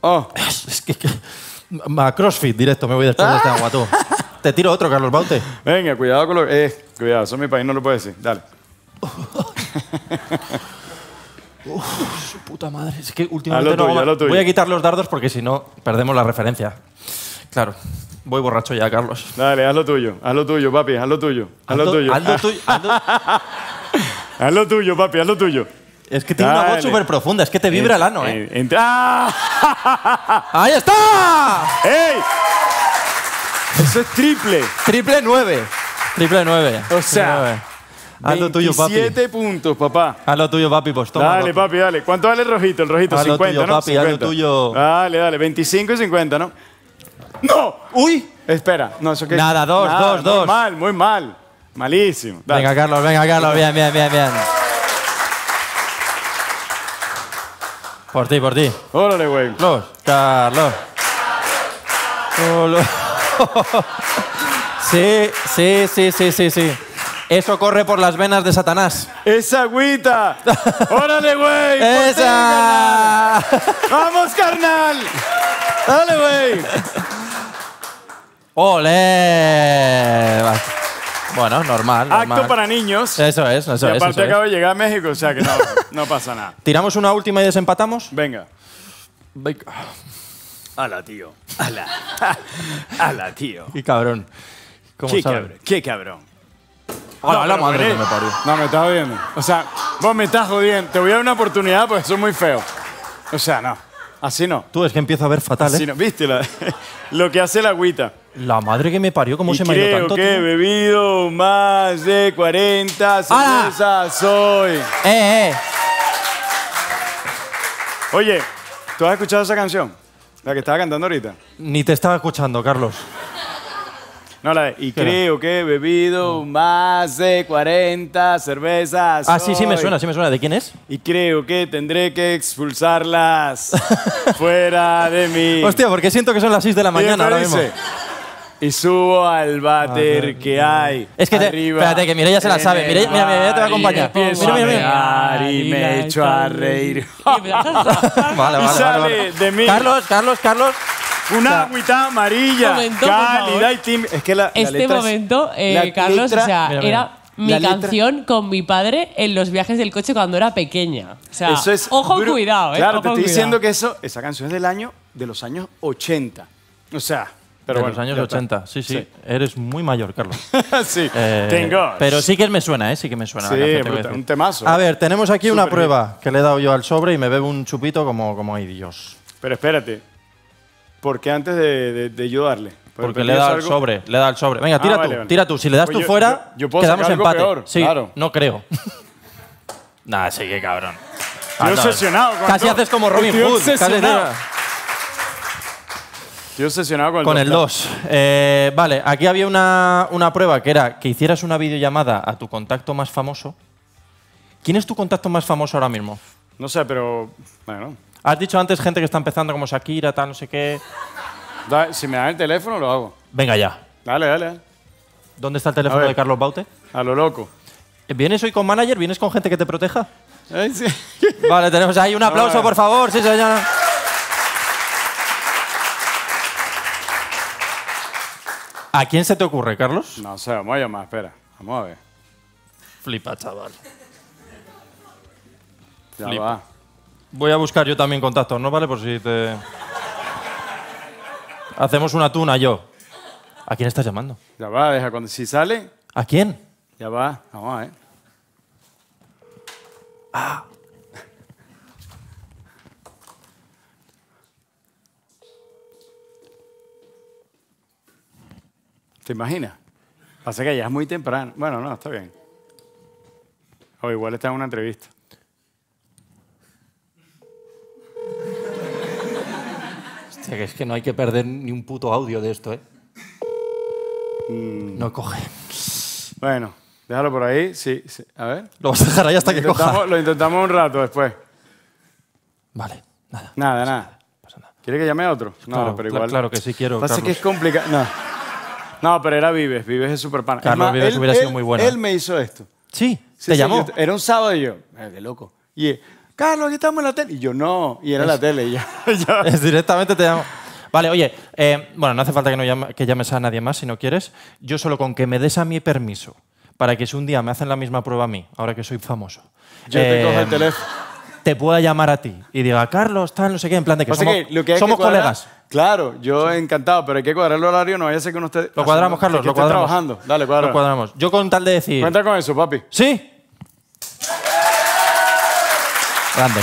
S1: Oh. Es, que,
S2: CrossFit directo me voy después de este agua, tú. Te
S1: tiro otro, Carlos Baute. Venga, cuidado con lo Eh, cuidado, eso mi país no lo puedo decir. Dale. Uf, su puta madre. Es que últimamente tuyo, no voy a quitar los dardos
S2: porque si no perdemos la referencia. Claro. Voy borracho ya, Carlos.
S1: Dale, haz lo tuyo, haz lo tuyo, papi, haz lo tuyo, haz lo tuyo. Haz lo tuyo, papi, haz lo tuyo. Es que tiene una voz súper profunda, es que te vibra el ano, ¿eh? ¡Ah! ¡Ahí está! ¡Ey! Eso es triple. Triple nueve.
S2: Triple nueve. O sea, Haz lo tuyo, papi. Siete puntos, papá. Haz lo tuyo, papi, pues
S1: toma. dale, papi, dale. ¿Cuánto vale el rojito? El rojito, 50, tuyo, ¿no? papi, haz lo tuyo. Dale, dale, 25 y 50, ¿no? ¡No! ¡Uy! Espera, no, eso que. Nada, dos, dos, dos, muy mal, muy mal. Malísimo. Venga, Carlos, venga, Carlos, bien,
S2: bien, bien, bien. Por ti, por ti. Órale, güey. Carlos, Carlos. sí, sí, sí, sí, sí, sí. Eso corre por las venas de Satanás. ¡Esa agüita! ¡Órale, güey! ¡Esa! ¡Vamos, carnal!
S3: ¡Dale,
S1: güey!
S2: ¡Ole! Bueno, normal, Acto para niños. Eso es, eso es. Y aparte acabo
S1: de llegar a México, o sea que no, no pasa nada.
S2: ¿Tiramos una última y desempatamos? Venga. Venga.
S1: Ala, tío. Ala. Ala, tío. Qué cabrón. ¿Cómo qué, Cabrón, qué cabrón. la madre me No, me estás jodiendo. O sea, vos me estás jodiendo. Te voy a dar una oportunidad porque soy muy feo. O sea, no. Así no.
S2: Tú, es que empiezo a ver
S1: fatal, ¿eh? Así no. ¿Viste lo que hace la agüita? La madre que me parió, ¿cómo se me ha ido creo que he bebido más de 40 ¡Ah! cervezas Eh, eh. Oye, ¿tú has escuchado esa canción? La que estaba cantando ahorita.
S2: Ni te estaba escuchando, Carlos.
S1: No, la de, y creo que he bebido ah. más de 40 cervezas. Ah, sí, sí me suena, sí me suena. ¿De quién es? Y creo que tendré que expulsarlas fuera de mí. Hostia,
S2: porque siento que son las 6 de la mañana ahora mismo.
S1: Y subo al váter ah, que hay. Es que te, arriba, espérate, que Mireia se la sabe. Mira, mira, te va a acompañar. Mira, mira, mira. Y me
S2: echo a reír. vale, vale, y sale vale, de mí. Carlos, Carlos, Carlos.
S1: Una agüita amarilla. y Es que la, este momento, eh, Carlos, o sea, era mi canción con mi padre en los viajes del coche cuando era pequeña. O sea, ojo cuidado, eh, Claro, te estoy diciendo que eso, esa canción es del año, de los años 80. O sea, pero de los años 80. Sí, sí,
S2: Eres muy mayor, Carlos.
S1: sí, eh, tengo. Pero sí que
S2: me suena, ¿eh? Sí que me
S1: suena. Sí, un temazo. A ver, tenemos aquí una prueba
S2: que le he dado yo al sobre y me bebo un chupito como, como hay Dios.
S1: Pero espérate, porque antes de, ayudarle. Porque le da el algo... sobre, le da
S2: el sobre. Venga, ah, tira tú, Si le das pues tú fuera, quedamos empate. sí, claro. no creo. ¡Nada, sí, qué cabrón. Ah, he obsesionado
S1: con Casi haces como Robin Hood. Obsesionado. obsesionado con el 2.
S2: Eh, vale, aquí había una, una prueba que era que hicieras una videollamada a tu contacto más famoso. ¿Quién es tu contacto más famoso ahora mismo?
S1: No sé, pero. Bueno. Has dicho antes
S2: gente que está empezando como Shakira, tal, no sé qué.
S1: si me dan el teléfono, lo hago. Venga ya. Dale, dale.
S2: ¿Dónde está el teléfono de Carlos Baute? A lo loco. Eh, ¿Vienes hoy con manager? ¿Vienes con gente que te proteja? Eh, sí. Vale, tenemos ahí un aplauso, por favor, sí, señora.
S1: ¿A quién se te ocurre, Carlos? No sé, vamos a llamar, espera. Vamos a ver. Flipa, chaval. Ya va.
S2: Voy a buscar yo también contactos, ¿no? Vale, por si te... Hacemos una tuna yo. ¿A quién estás llamando?
S1: Ya va, deja cuando si sale. ¿A quién? Ya va, vamos, eh. Ah. ¿Te imaginas? Pasa que ya es muy temprano. Bueno, no, está bien. O igual está en una entrevista. Hostia, que es que no
S2: hay que perder ni un puto audio de esto, ¿eh? Mm. No coge.
S1: Bueno, déjalo por ahí. Sí, A ver. Lo vas a dejar ahí hasta que coja. Lo intentamos un rato después. Vale, nada. Nada, nada. Pasa ¿Quiere que llame a otro? No, claro, pero igual. Claro que sí quiero. Pasa que es complicado. No. No, pero era Vives. Vives es súper pana. Carlos Vives él, hubiera sido muy bueno. Él me hizo esto. Sí, te llamó. era un sábado y yo, eh, qué loco. Y Carlos, estamos en la tele. Y yo, no. Y era la tele. Y Es directamente te llamo.
S2: Vale, oye, eh, bueno, no hace falta que, no que llames a nadie más si no quieres. Yo solo con que me des a mí permiso para que si un día me hacen la misma prueba a mí, ahora que soy famoso. Yo te cojo el em, teléfono. Te pueda llamar a ti y diga, Carlos, tal, no sé qué, en plan de que somos, colegas.
S1: Claro, yo encantado, pero hay que cuadrar el horario, no vaya a ser que no esté. Lo cuadramos, ah, Carlos, lo cuadramos. trabajando. Dale, cuadramos. Lo cuadramos.
S2: Yo con tal de decir. Cuenta con eso, papi. Sí. Grande.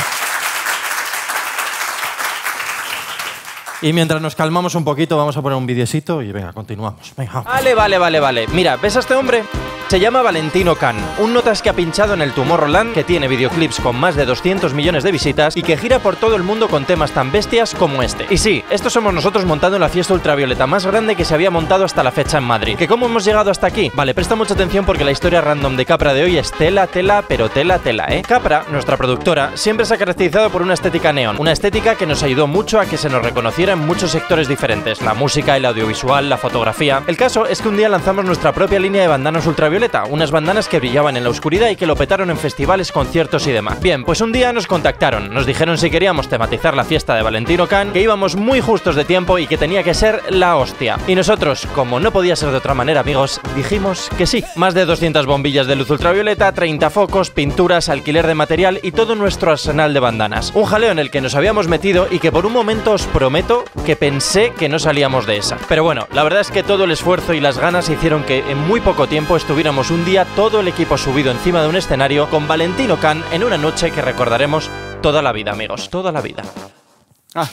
S2: Y mientras nos calmamos un poquito, vamos a poner un videocito y venga, continuamos. Vale, vale, vale, vale. Mira, ¿ves a este hombre? Se llama Valentino Khan, un notas que ha pinchado en el tumor Roland que tiene videoclips con más de 200 millones de visitas y que gira por todo el mundo con temas tan bestias como este. Y sí, estos somos nosotros montando la fiesta ultravioleta más grande que se había montado hasta la fecha en Madrid. ¿Que cómo hemos llegado hasta aquí? Vale, presta mucha atención porque la historia random de Capra de hoy es tela, tela, pero tela, tela, ¿eh? Capra, nuestra productora, siempre se ha caracterizado por una estética neón, una estética que nos ayudó mucho a que se nos reconociera en muchos sectores diferentes, la música, el audiovisual, la fotografía. El caso es que un día lanzamos nuestra propia línea de bandanas ultravioleta unas bandanas que brillaban en la oscuridad y que lo petaron en festivales, conciertos y demás. Bien, pues un día nos contactaron, nos dijeron si queríamos tematizar la fiesta de Valentino Khan, que íbamos muy justos de tiempo y que tenía que ser la hostia. Y nosotros, como no podía ser de otra manera, amigos, dijimos que sí. Más de 200 bombillas de luz ultravioleta, 30 focos, pinturas, alquiler de material y todo nuestro arsenal de bandanas. Un jaleo en el que nos habíamos metido y que por un momento os prometo que pensé que no salíamos de esa. Pero bueno, la verdad es que todo el esfuerzo y las ganas hicieron que en muy poco tiempo estuviera un día todo el equipo subido encima de un escenario con Valentino Can en una noche que recordaremos toda la vida, amigos, toda la vida. Ah,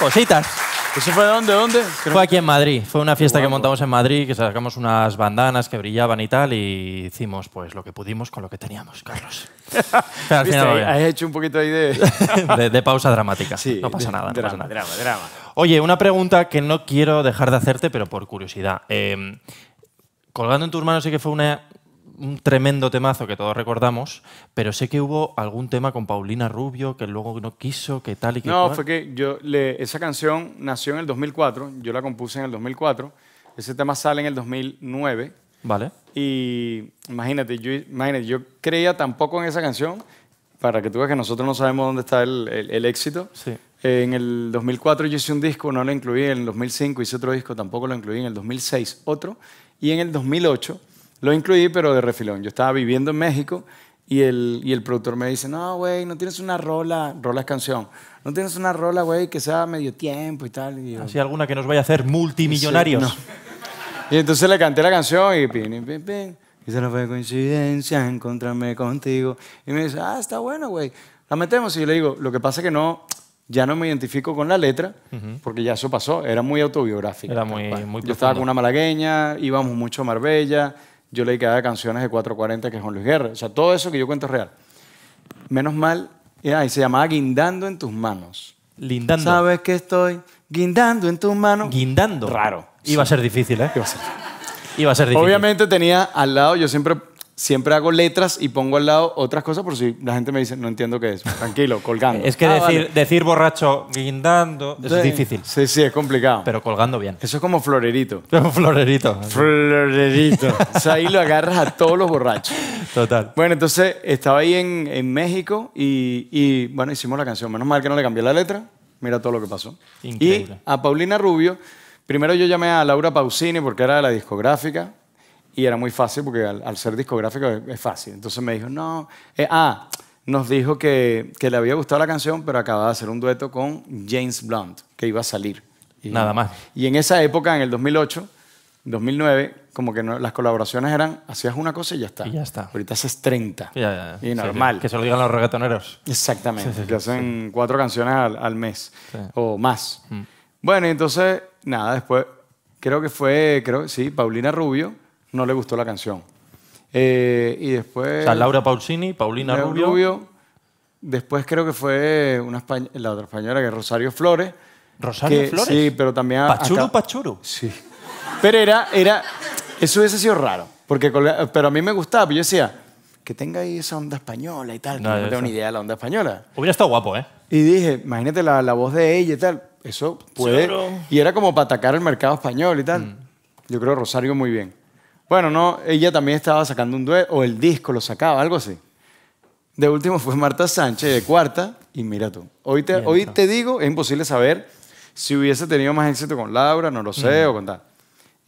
S2: Cositas. ¿Eso fue de dónde? ¿Dónde? Fue aquí en Madrid. Fue una fiesta que montamos en Madrid, que sacamos unas bandanas que brillaban y tal, y hicimos pues lo que pudimos con lo que teníamos, Carlos.
S1: Pero al Has hecho un poquito ahí de... de,
S2: pausa dramática. Sí, no pasa nada. no pasa nada. drama, Oye, una pregunta que no quiero dejar de hacerte, pero por curiosidad. Em, colgando en tus manos sí que fue una un tremendo temazo que todos recordamos, pero sé que hubo algún tema con Paulina Rubio que luego no quiso, que tal y que No, fue
S1: que yo esa canción nació en el 2004, yo la compuse en el 2004, ese tema sale en el 2009. Vale. Y imagínate, yo, imagínate, creía tampoco en esa canción, para que tú veas que nosotros no sabemos dónde está el, éxito. Sí. en el 2004 yo hice un disco, no lo incluí, en el 2005 hice otro disco, tampoco lo incluí, en el 2006 otro, y en el 2008 lo incluí, pero de refilón. Yo estaba viviendo en México y el, productor me dice, no, güey, no tienes una rola, rola es canción, no tienes una rola, güey, que sea medio tiempo y tal. Y Así alguna que nos vaya a hacer multimillonarios. Y entonces le canté la canción y pin, pin, pin. se nos fue coincidencia encontrarme contigo. Y me dice, ah, está bueno, güey. La metemos. Y yo le digo, lo que pasa es que no, ya no me identifico con la letra, porque ya eso pasó. Era muy autobiográfica. Era muy, muy Yo estaba con una malagueña, íbamos mucho a Marbella yo le había canciones de 440 que es Juan Luis Guerra. O sea, todo eso que yo cuento es real. Menos mal, y eh, se llamaba Guindando en tus manos. Lindando. ¿Sabes que estoy guindando en tus manos? Guindando. Raro. Iba a ser difícil, ¿eh? Iba a ser. Iba a ser difícil. Obviamente tenía al lado, yo siempre siempre hago letras y pongo al lado otras cosas por si la gente me dice, no entiendo qué es. Tranquilo, colgando. es que ah, decir, decir, borracho guindando es difícil. Sí, sí, es complicado. Pero colgando bien. Eso es como florerito. florerito. Florerito. o sea, ahí lo agarras a todos los borrachos. Total. Bueno, entonces estaba ahí en, México y, bueno, hicimos la canción. Menos mal que no le cambié la letra. Mira todo lo que pasó. Increíble. Y a Paulina Rubio, primero yo llamé a Laura Pausini porque era de la discográfica y era muy fácil porque al, ser discográfico es, fácil. Entonces me dijo, no, eh, ah, nos dijo que, que, le había gustado la canción, pero acababa de hacer un dueto con James Blunt, que iba a salir. Y, Nada más. Y en esa época, en el 2008, 2009, como que las colaboraciones eran, hacías una cosa y ya está. Y ya está. Ahorita haces 30. Ya, ya, Y normal. que
S2: se lo digan los reggaetoneros. Exactamente, que hacen
S1: cuatro canciones al, mes o más. Mm. Bueno, entonces, nada, después creo que fue, creo sí, Paulina Rubio no le gustó la canción. Eh, y después... O Laura
S2: Pausini, Paulina Rubio.
S1: Rubio. Después creo que fue una la otra española, que es Rosario Flores. ¿Rosario Flores? Sí, pero también... ¿Pachuro, Pachuro? Sí. Pero era, era... Eso hubiese sido raro. Porque, pero a mí me gustaba, yo decía, que tenga ahí esa onda española y tal, no, que tengo ni idea de la onda española. Hubiera estado guapo, ¿eh? Y dije, imagínate la, voz de ella y tal, eso puede... Y era como para atacar el mercado español y tal. Mm. Yo creo Rosario muy bien. Bueno, no, ella también estaba sacando un dueto, o el disco lo sacaba, algo así. De último fue Marta Sánchez, de cuarta, y mira tú. Hoy te, digo, es imposible saber si hubiese tenido más éxito con Laura, no lo sé, o con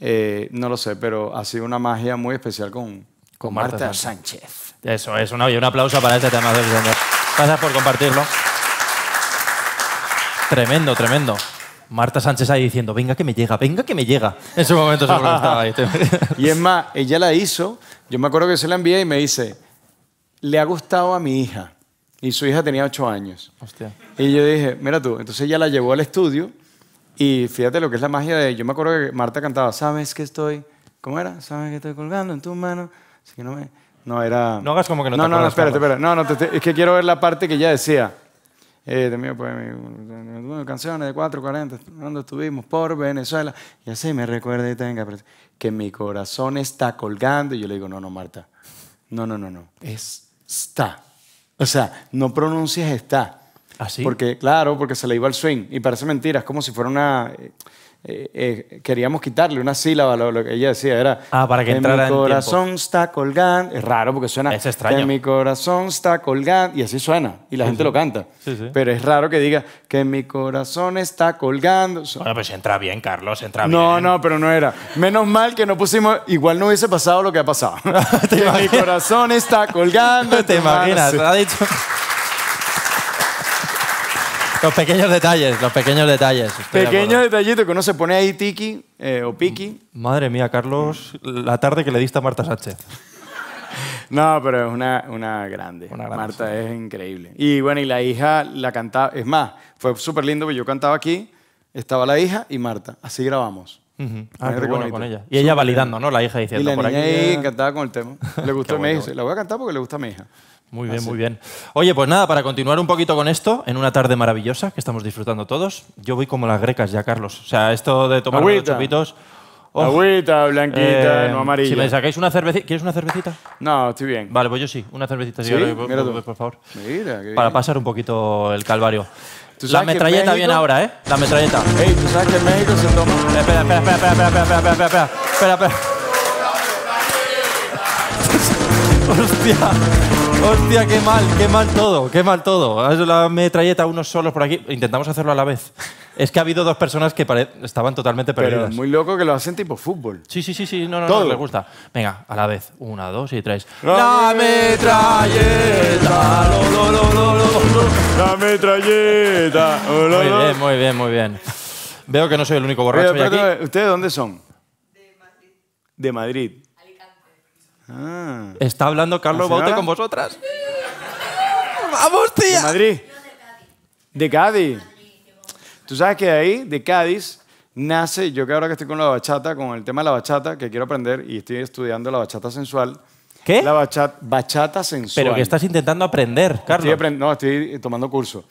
S1: eh, no lo sé, pero ha sido una magia muy especial con, Marta, Sánchez.
S2: Eso es, una, un aplauso para este tema. Gracias por compartirlo. Tremendo, tremendo. Marta Sánchez ahí diciendo, venga que me llega, venga que me llega.
S1: En su momento estaba ahí. y es más, ella la hizo, yo me acuerdo que se la envié y me dice, le ha gustado a mi hija. Y su hija tenía ocho años. Hostia. Y yo dije, mira tú, entonces ella la llevó al estudio y fíjate lo que es la magia de... Yo me acuerdo que Marta cantaba, ¿sabes que estoy? ¿Cómo era? ¿Sabes que estoy colgando en tus manos...? Así que no me... No, era... No hagas como que no, no te No, no, espérate, espérate. No, no, es que quiero ver la parte que ella decía. Eh, de mí, pues, canciones de 440, ¿dónde estuvimos? Por Venezuela. Y así me recuerda y tenga que mi corazón está colgando. Y yo le digo, no, no, Marta. No, no, no, no. Es está. O sea, no pronuncias está. Así. ¿Ah, porque, claro, porque se le iba el swing. Y parece mentira, es como si fuera una. Eh, eh, eh, queríamos quitarle una sílaba, lo, lo, que ella decía era... Ah, para que entrara Mi corazón está colgando. Es raro porque suena... Es extraño. Que mi corazón está colgando. Y así suena. Y la gente lo canta. Pero es raro que diga que mi corazón está colgando. Bueno, pues entra bien, Carlos, entra no, bien. No, no, pero no era. Menos mal que no pusimos... Igual no hubiese pasado lo que ha pasado. que mi corazón está colgando. te imaginas? Ha dicho...
S2: Los pequeños detalles, los pequeños detalles. Pequeño
S1: detallitos detallito que uno se pone ahí tiki eh, o piki.
S2: Madre mía, Carlos, la tarde que le diste a Marta Sánchez.
S1: No, pero es una, una grande. Marta es increíble. Y bueno, y la hija la cantaba. Es más, fue súper lindo porque yo cantaba aquí, estaba la hija y Marta. Así grabamos. Ah, bueno con ella. Y ella validando, ¿no? La hija diciendo y la por niña aquí. Ella... cantaba con el tema. Le gustó, me dice, la voy a cantar porque le gusta a mi hija. Muy bien, muy
S2: bien. Oye, pues nada, para continuar un poquito con esto, en una tarde maravillosa que estamos disfrutando todos, yo voy como las grecas ya, Carlos. O sea, esto de tomar unos chupitos... Agüita, blanquita, eh, no amarilla. Si me sacáis una cervecita... ¿Quieres una cervecita? No, estoy bien. Vale, pues yo sí. Una cervecita, ¿Sí? Eh, Mira por, favor. Mira, qué Para pasar un poquito el calvario. La metralleta viene ahora, ¿eh? La metralleta. Ey, ¿tú sabes que México se toma...? Espera, espera, espera, espera, espera, espera, espera, espera, espera, espera. espera. Hostia. Hostia, qué mal, qué mal todo, qué mal todo. La metralleta unos solos por aquí. Intentamos hacerlo a la vez. Es que ha habido dos personas que estaban totalmente perdidas. Pero
S1: muy loco que lo hacen tipo fútbol. Sí, sí, sí, sí.
S2: No, no, no, les gusta. Venga, a la vez. Una, dos y tres. La metralleta. la metralleta. Muy bien, muy bien, muy bien. Veo que no soy el único borracho.
S1: ¿Ustedes dónde son? De Madrid. De Madrid. Ah. ¿Está hablando Carlos Baute con vosotras? ¡Vamos, tía! ¿De Madrid? ¿De Cádiz? Tú sabes que ahí, de Cádiz, nace, yo que ahora que estoy con la bachata, con el tema de la bachata, que quiero aprender y estoy estudiando la bachata sensual. ¿Qué? La bachata, sensual. Pero que estás intentando aprender, Carlos. no, estoy eh, tomando curso.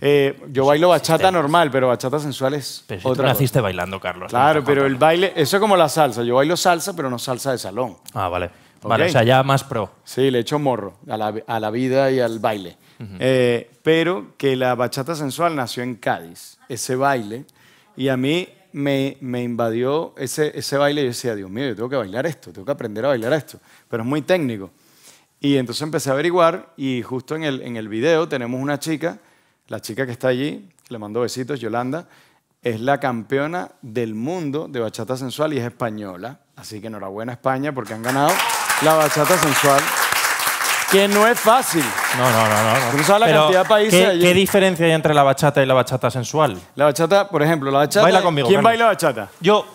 S1: Eh, yo bailo bachata normal, pero bachata sensual es pero si otra naciste bailando,
S2: Carlos. Claro, pero
S1: el baile, eso es como la salsa. Yo bailo salsa, pero no salsa de salón. Ah, vale o sea, ya más pro. Sí, le echo morro a la, a la vida y al baile. Eh, pero que la bachata sensual nació en Cádiz, ese baile, y a mí me, me invadió ese, ese baile y yo decía, Dios mío, yo tengo que bailar esto, tengo que aprender a bailar esto, pero es muy técnico. Y entonces empecé a averiguar y justo en el, en el video tenemos una chica, la chica que está allí, le mando besitos, Yolanda, es la campeona del mundo de bachata sensual y es española. Así que enhorabuena España porque han ganado la bachata sensual. Que no es fácil.
S2: No, no, no. no. la cantidad ¿qué, diferencia hay entre la bachata y la bachata sensual? La
S1: bachata, por ejemplo, la bachata. Baila conmigo. ¿Quién baila bachata? Yo.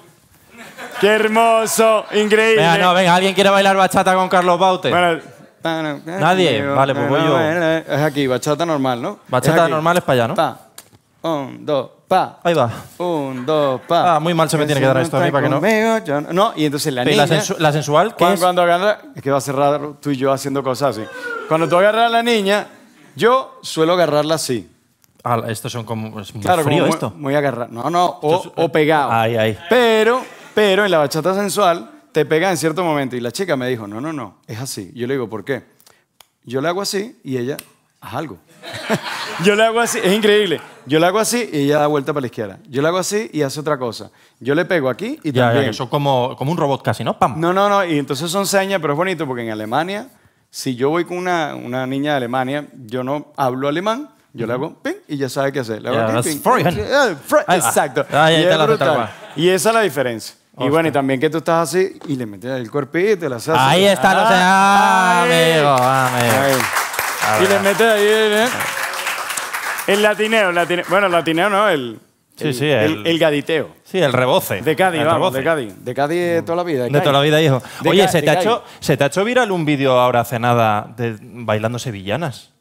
S1: ¡Qué hermoso!
S2: ¡Increíble! Venga, no, venga, ¿alguien quiere bailar bachata con Carlos Baute? Bueno,
S1: Nadie. Eh, vale, pues voy yo. Eh, es aquí, bachata normal, ¿no? Bachata normal es para allá, ¿no? Pa. Un, dos pa. Ahí va. Un, dos, pa. Ah, muy mal se me tiene que dar esto a mí para que no. no. y entonces la niña. La, la sensual? ¿qué cuando, es? es que va a cerrar tú y yo haciendo cosas así. Cuando tú agarras a la niña, yo suelo agarrarla así. Ah, estos son como. Es muy frío esto. Muy, agarrado. No, no, o, pegado. Ahí, ahí. Pero, pero en la bachata sensual te pega en cierto momento. Y la chica me dijo, no, no, no, es así. Yo le digo, ¿por qué? Yo le hago así y ella, haz algo. Yo le hago así, es increíble. Yo le hago así y ella da vuelta para la izquierda. Yo le hago así y hace otra cosa. Yo le pego aquí y también. eso como, como un robot casi, ¿no? Pam. No, no, no. Y entonces son señas, pero es bonito porque en Alemania, si yo voy con una, una niña de Alemania, yo no hablo alemán, yo le hago ping y ya sabe qué hacer. Le hago ah,
S2: Exacto. Ahí está
S1: y, y esa es la diferencia. Y bueno, y también que tú estás así y le metes el cuerpito, la haces. Ahí está, no ah, amigo, ah, y le mete ahí ¿eh? el latineo, el latineo. Bueno, el latineo no, el... Sí, sí, el, el, gaditeo. Sí, el reboce. De Cádiz, vamos, reboce. de Cádiz. De Cádiz toda la vida. De, de toda la vida, hijo. Oye, ¿se te, ha hecho,
S2: ¿se te, ha hecho, viral un vídeo ahora hace nada de bailando sevillanas?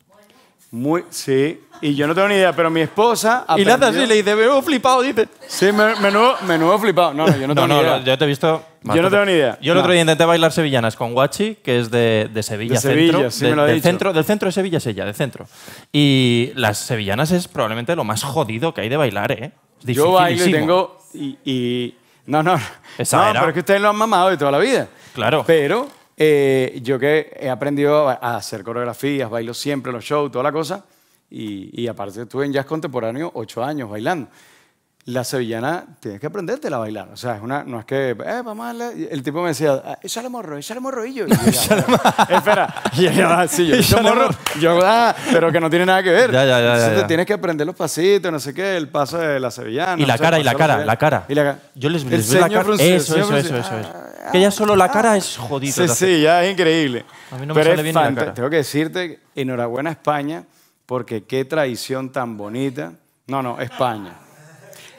S1: Muy, sí. Y yo no tengo ni idea, pero mi esposa. Y le hace así, le dice, veo flipado, dice. Sí, me nuevo flipado. No, no, yo no, tengo no, ni idea. No, yo te he visto. Yo no tengo ni idea. Yo el otro día
S2: intenté bailar sevillanas con Guachi, que es de, de Sevilla. Sevilla, centro, del centro, de Sevilla es ella, de centro. Y las sevillanas es probablemente lo más jodido que hay de bailar, ¿eh?
S1: Yo bailo y tengo... Y, No, no. no, pero es que ustedes lo han mamado de toda la vida. Claro. Pero eh, yo que he aprendido a hacer coreografías, bailo siempre los shows, toda la cosa, y, y aparte estuve en jazz contemporáneo ocho años bailando la sevillana tienes que aprenderte a bailar. O sea, no es que, eh, mamá, el tipo me decía, ah, le morro, échale morro! Y yo, espera, y ella así, yo, yo morro, yo, ah, pero que no tiene nada que ver. Ya, ya, ya, tienes que aprender los pasitos, no sé qué, el paso de la sevillana. Y la cara, y la cara, la cara. Yo les, les veo la cara. Eso, eso, eso, eso, eso. que ya solo la ah. cara es jodido. Sí, sí, ya es increíble. A mí no me sale bien la cara. Tengo que decirte, enhorabuena España, porque qué tradición tan bonita. No, no, España.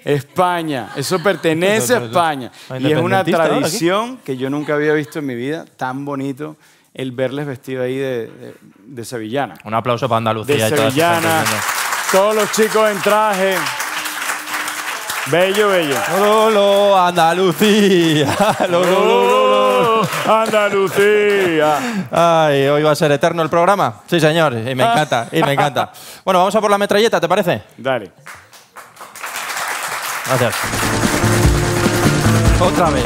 S1: España, eso pertenece a España. Y es una tradición que yo nunca había visto en mi vida, tan bonito el verles vestido ahí de, sevillana.
S2: Un aplauso para Andalucía. De sevillana,
S1: todos los chicos en traje.
S2: Bello, bello. lo Andalucía. lo
S1: Andalucía.
S2: Ay, hoy va a ser eterno el programa. Sí, señor, y me encanta, y me encanta. Bueno, vamos a por la metralleta, ¿te parece? Dale. Gracias. Otra vez.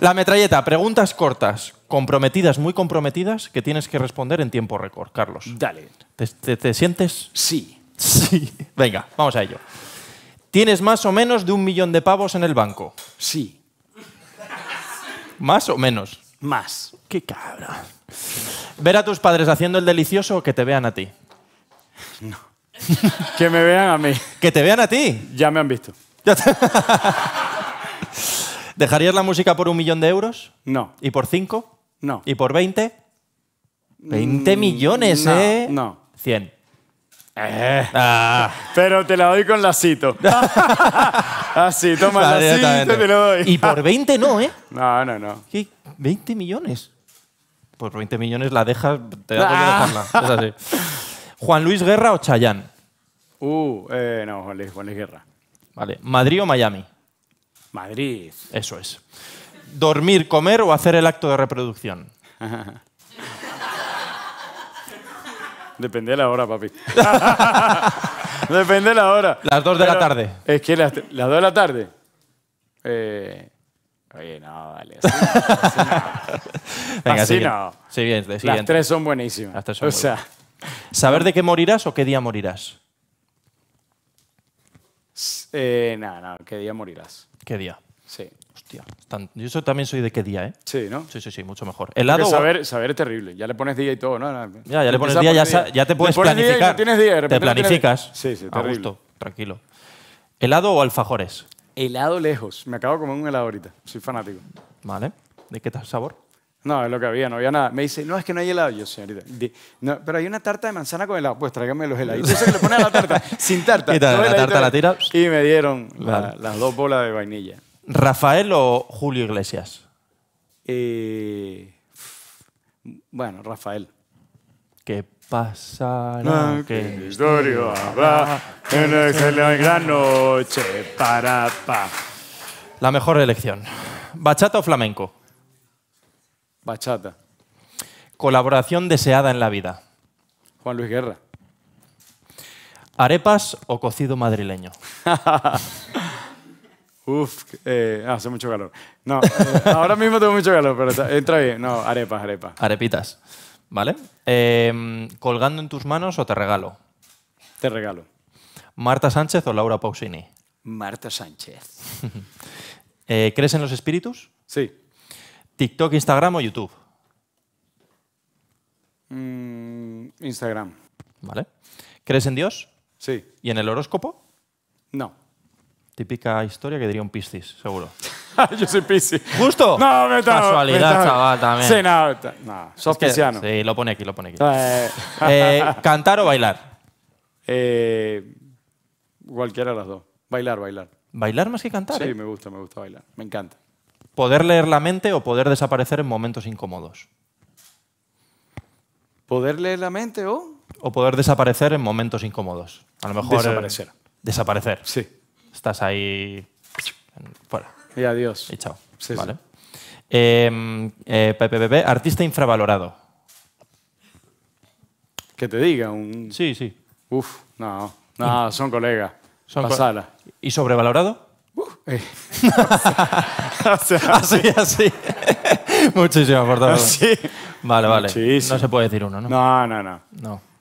S2: La metralleta, preguntas cortas, comprometidas, muy comprometidas, que tienes que responder en tiempo récord, Carlos. Dale. ¿Te, sientes? Sí. Sí. Venga, vamos a ello. ¿Tienes más o menos de un millón de pavos en el banco? Sí. ¿Más o menos? Más. Qué cabra. Ver a tus padres haciendo el delicioso o que te vean a ti. No que me vean a mí. Que te vean a ti. Ya me han visto. ¿Dejarías la música por un millón de euros? No. ¿Y por cinco? No. ¿Y por veinte? Mm, veinte millones, ¿eh?
S1: No. Cien. Eh. Ah. Pero te la doy con lacito. Así, toma sí. lacito y te lo
S2: doy. y por veinte no, ¿eh? No, no, no. ¿Qué? 20 millones. por pues veinte millones la dejas, te da ah. dejarla. Es así. ¿Juan Luis Guerra o Chayán?
S1: Uh, eh, no, Juan Luis, Guerra.
S2: Vale. ¿Madrid o Miami?
S1: Madrid. Eso es.
S2: ¿Dormir, comer o hacer el acto de reproducción?
S1: Depende de la hora, papi. Depende de la hora. Las dos de la tarde. Es que las, las dos de la tarde. Eh, oye, no, vale. Así no,
S2: así no. Las tres
S1: son buenísimas. Las tres o sea.
S2: ¿Saber de qué morirás o qué día morirás?
S1: Eh, nada, nada, qué día morirás. ¿Qué día? Sí. Hostia.
S2: Yo también soy de qué día, ¿eh? Sí, ¿no? Sí, sí, sí, mucho mejor. Helado. Saber,
S1: saber es terrible. Ya le pones día y todo, ¿no? ya, ya le pones día, ya, ya, te puedes planificar. no tienes día, te planificas. Sí, sí, A gusto, tranquilo. ¿Helado o alfajores? Helado lejos. Me acabo de comer un helado ahorita. Soy fanático.
S2: Vale. ¿De qué tal sabor?
S1: No, es lo que había, no había nada. Me dice, no, es que no hay helado. Yo, señorita, no, pero hay una tarta de manzana con helado. Pues tráigame los helados Eso que le ponen la tarta, sin tarta. Y la tarta la Y me dieron las dos bolas de vainilla. ¿Rafael o Julio Iglesias? Eh, bueno, Rafael. ¿Qué
S2: pasará? Ah, ¿Qué historia habrá en gran
S1: noche para pa.
S2: La mejor elección. ¿Bachata o flamenco? Bachata. Colaboración deseada en la vida. Juan Luis Guerra. ¿Arepas o cocido madrileño?
S1: Uf, eh, hace mucho calor. No, eh, ahora mismo tengo mucho calor, pero entra bien. No, arepas, arepas.
S2: Arepitas, ¿vale? Em, ¿Colgando en tus manos o te regalo? Te regalo. ¿Marta Sánchez o Laura Pausini? Marta Sánchez. Eh, ¿Crees en los espíritus? Sí. ¿TikTok, Instagram o YouTube?
S1: Mm, Instagram.
S2: Vale. ¿Crees en Dios?
S1: Sí. ¿Y en el horóscopo?
S2: No. Típica historia que diría un piscis, seguro.
S1: Yo soy piscis. ¿Justo? No, me estaba, Casualidad, chaval, también. Sí, no, no sos Sí,
S2: lo pone aquí, lo pone aquí.
S1: eh, eh ¿Cantar o bailar? Eh, cualquiera de las dos. Bailar, bailar.
S2: ¿Bailar más que cantar? Sí, eh? me
S1: gusta, me gusta bailar. Me encanta
S2: poder leer la mente o poder desaparecer en momentos incómodos.
S1: ¿Poder leer la mente o...?
S2: O poder desaparecer en momentos incómodos. A lo mejor... Eh, desaparecer. desaparecer. Sí. Estás ahí... Fuera. Y adiós. Y chao. Sí, vale. Em, eh, artista infravalorado.
S1: Que te diga un... Sí, sí. Uf, no. No, son colegas. Son sala. ¿Y sobrevalorado?
S3: así, así.
S2: Muchísimas por Vale, vale. No se puede decir uno, ¿no?
S1: No, no, no.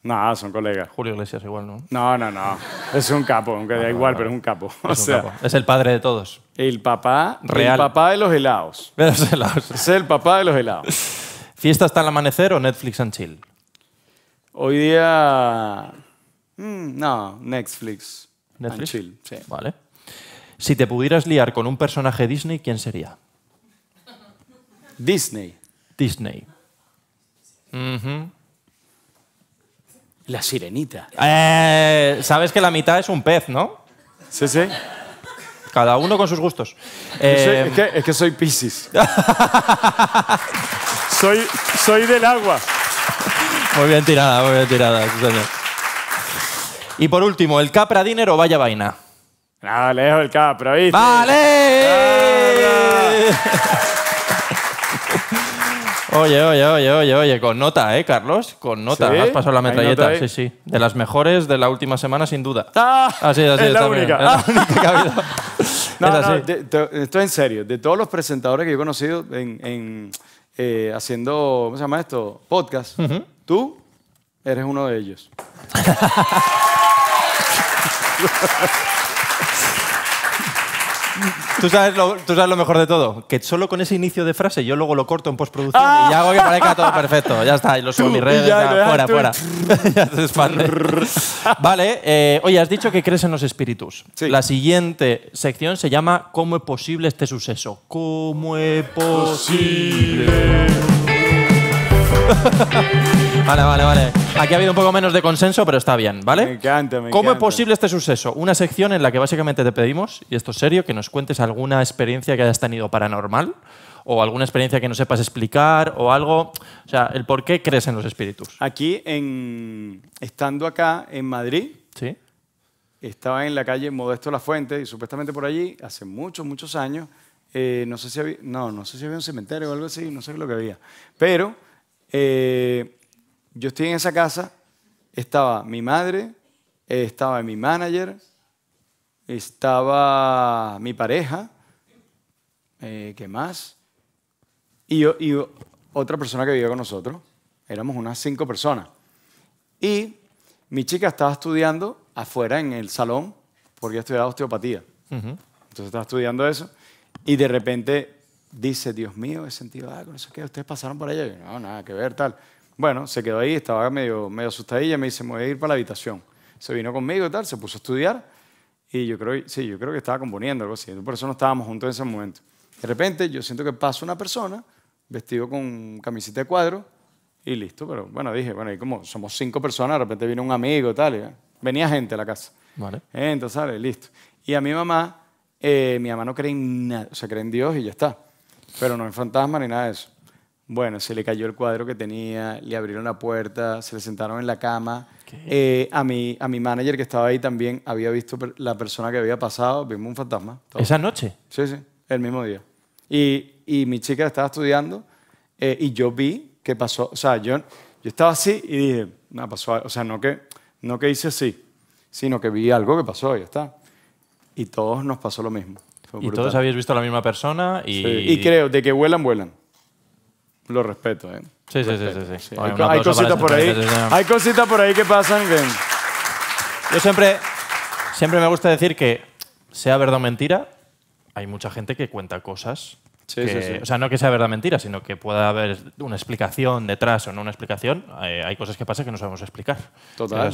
S1: No. son colegas. Julio Iglesias igual, ¿no? No, no, no. Es un capo, aunque ah, da igual, pero es un capo. Es,
S2: el padre de todos.
S1: El papá, Real. el papá de los helados. Es el papá de los helados. ¿Fiesta hasta el amanecer
S2: o Netflix and chill?
S1: Hoy día... Mm, no, Netflix. And chill,
S2: Vale. Si te pudieras liar con un personaje Disney, ¿quién sería? Disney. Disney.
S1: La sirenita.
S2: Eh, sabes que la mitad es un pez, ¿no? Sí, sí. Cada uno con sus gustos. es,
S1: que, soy eh, Pisces.
S2: soy, soy del agua. Muy bien tirada, muy bien tirada. Y por último, el Capra Dinero Vaya Vaina. Nada, el capro! ¿viste? ¡Vale! Oye, oye, oye, oye, oye, con nota, ¿eh, Carlos? Con nota, ¿Sí? has pasado la metralleta, sí, sí. De las mejores de la última semana, sin duda. Ah, así, así, es la única.
S1: No, no, esto es en serio. De todos los presentadores que yo he conocido en, eh, haciendo, ¿cómo se llama esto? Podcast, tú eres uno de ellos.
S2: ¿Tú sabes, lo, mejor de todo, que solo con ese inicio de frase yo luego lo corto en postproducción y ah. hago que parezca todo perfecto. Ya está, y lo subo a mis redes, fuera, fuera. ya vale, eh, oye, has dicho que crees en los espíritus. La siguiente sección se llama ¿Cómo es posible este suceso? ¿Cómo es posible? vale, vale, vale. Aquí ha habido un poco menos de consenso, pero está bien, ¿vale? Me
S1: encanta, me ¿Cómo
S2: es posible este suceso? Una sección en la que básicamente te pedimos, y esto es serio, que nos cuentes alguna experiencia que hayas tenido paranormal o alguna experiencia que no sepas explicar o algo. O sea, el por qué crees en los espíritus.
S1: Aquí, en, estando acá en Madrid, ¿Sí? estaba en la calle Modesto La Fuente y supuestamente por allí, hace muchos, muchos años, eh, no, sé si no, no sé si había un cementerio o algo así, no sé lo que había. Pero eh, yo estoy en esa casa, estaba mi madre, eh, estaba mi manager, estaba mi pareja, eh, ¿qué más? Y, otra persona que vivía con nosotros, éramos unas cinco personas. Y mi chica estaba estudiando afuera en el salón, porque estudiaba osteopatía.
S3: Entonces
S1: estaba estudiando eso. Y de repente dice, Dios mío, he sentido algo, con eso que ustedes pasaron por allá. no, nada que ver, tal. Bueno, se quedó ahí, estaba medio, medio asustadilla, me dice, me voy a ir para la habitación. Se vino conmigo y tal, se puso a estudiar y yo creo, sí, yo creo que estaba componiendo algo así, por eso no estábamos juntos en ese momento. De repente yo siento que pasa una persona vestido con camiseta de cuadro y listo, pero bueno, dije, bueno, y como somos cinco personas, de repente viene un amigo, tal, venía gente a la casa. Vale. Entonces, sale Listo. Y a mi mamá, eh, mi mamá no cree en nada, o sea, cree en Dios y ya está. Pero no hay fantasma ni nada de eso. Bueno, se le cayó el cuadro que tenía, le abrieron la puerta, se le sentaron en la cama. Eh, a, mi, a mi manager que estaba ahí también había visto la persona que había pasado, vimos un fantasma.
S2: ¿Esa noche?
S1: Sí, sí, el mismo día. Y, y mi chica estaba estudiando eh, y yo vi que pasó, o sea, yo, yo estaba así y dije, no, pasó o sea, no que, no que hice así, sino que vi algo que pasó y ya está. Y todos nos pasó lo mismo y todos habéis visto a la misma persona y... Y creo, de que vuelan, vuelan. Lo respeto, ¿eh? Sí, sí, sí, Hay, cositas por ahí. Hay
S2: por ahí que pasan Yo siempre, siempre me gusta decir que, sea verdad o mentira, hay mucha gente que cuenta cosas o sea, no que sea verdad mentira, sino que pueda haber una explicación detrás o no una explicación. Eh, hay cosas que pasan que no sabemos explicar. Total.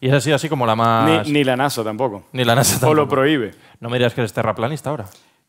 S2: Y esa ha sido así como la más... Ni, la NASA tampoco. Ni la NASA tampoco. O lo prohíbe. No me dirás que eres terraplanista ahora.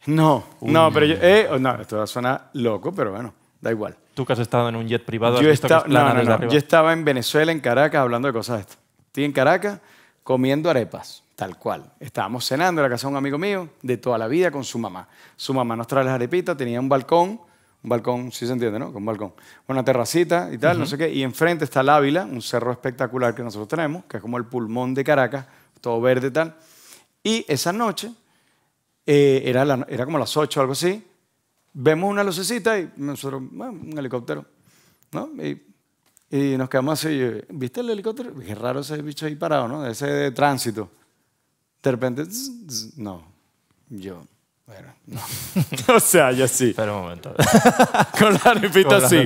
S1: No, no, pero yo... Eh, no, esto suena loco, pero bueno, da igual. Tú que has estado en un jet privado... Yo, yo estaba en Venezuela, en Caracas, hablando de cosas de estas. Estoy en Caracas comiendo arepas. Tal cual. Estábamos cenando en la casa de un amigo mío de toda la vida con su mamá. Su mamá nos trae las arepitas, tenía un balcón, un balcón, sí se entiende, ¿no? Con un balcón. Una terracita y tal, no sé qué. Y enfrente está el Ávila, un cerro espectacular que nosotros tenemos, que es como el pulmón de Caracas, todo verde y tal. Y esa noche, eh, era, era como las 8 o algo así, vemos una lucecita y nosotros, bueno, un helicóptero, ¿no? Y, y nos quedamos así, eh, ¿viste el helicóptero? Qué raro ese bicho ahí parado, ¿no? Ese de tránsito de repente, no, yo, bueno, no. o sea, yo sí. Espera un momento. Con la repita así.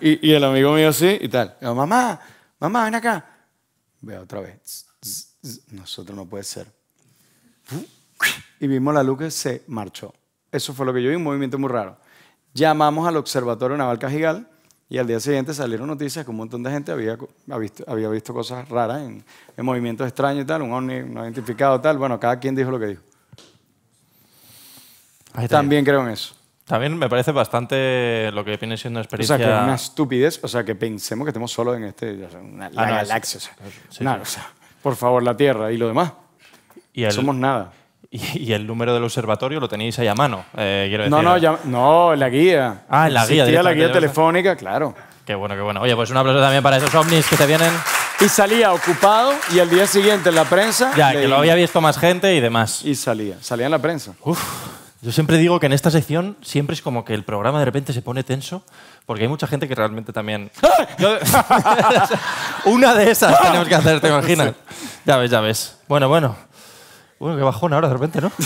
S1: Y, el amigo mío sí y tal. mamá, mamá, ven acá. Veo otra vez. Nosotros no puede ser. Y vimos la luz que se marchó. Eso fue lo que yo vi, un movimiento muy raro. Llamamos al Observatorio Naval Cajigal y al día siguiente salieron noticias que un montón de gente había, había visto, cosas raras en, movimientos extraños y tal, un ovni no identificado tal. Bueno, cada quien dijo lo que dijo. También creo en eso.
S2: También me parece bastante lo que viene siendo experiencia. O sea, que es una
S1: estupidez, o sea, que pensemos que estemos solos en este, la galaxia. por favor, la Tierra y lo demás. Y Somos nada.
S2: Y, el número del observatorio lo tenéis ahí a mano, eh, quiero decir. No,
S1: no, no, la guía. Ah, la guía. la guía telefónica, claro.
S2: Qué bueno, qué bueno. Oye, pues un aplauso también para esos ovnis que te vienen.
S1: Y salía ocupado y el día siguiente en la prensa. Ya, que lo había visto más gente y demás. Y salía, salía en la prensa. Uf,
S2: yo siempre digo que en esta sección siempre es como que el programa de repente se pone tenso porque hay mucha gente que realmente también. ¡Ah! Una de esas tenemos que hacer, ¿te imaginas? Ya ves, ya ves. Bueno, bueno. Bueno, qué bajón ahora de repente, ¿no?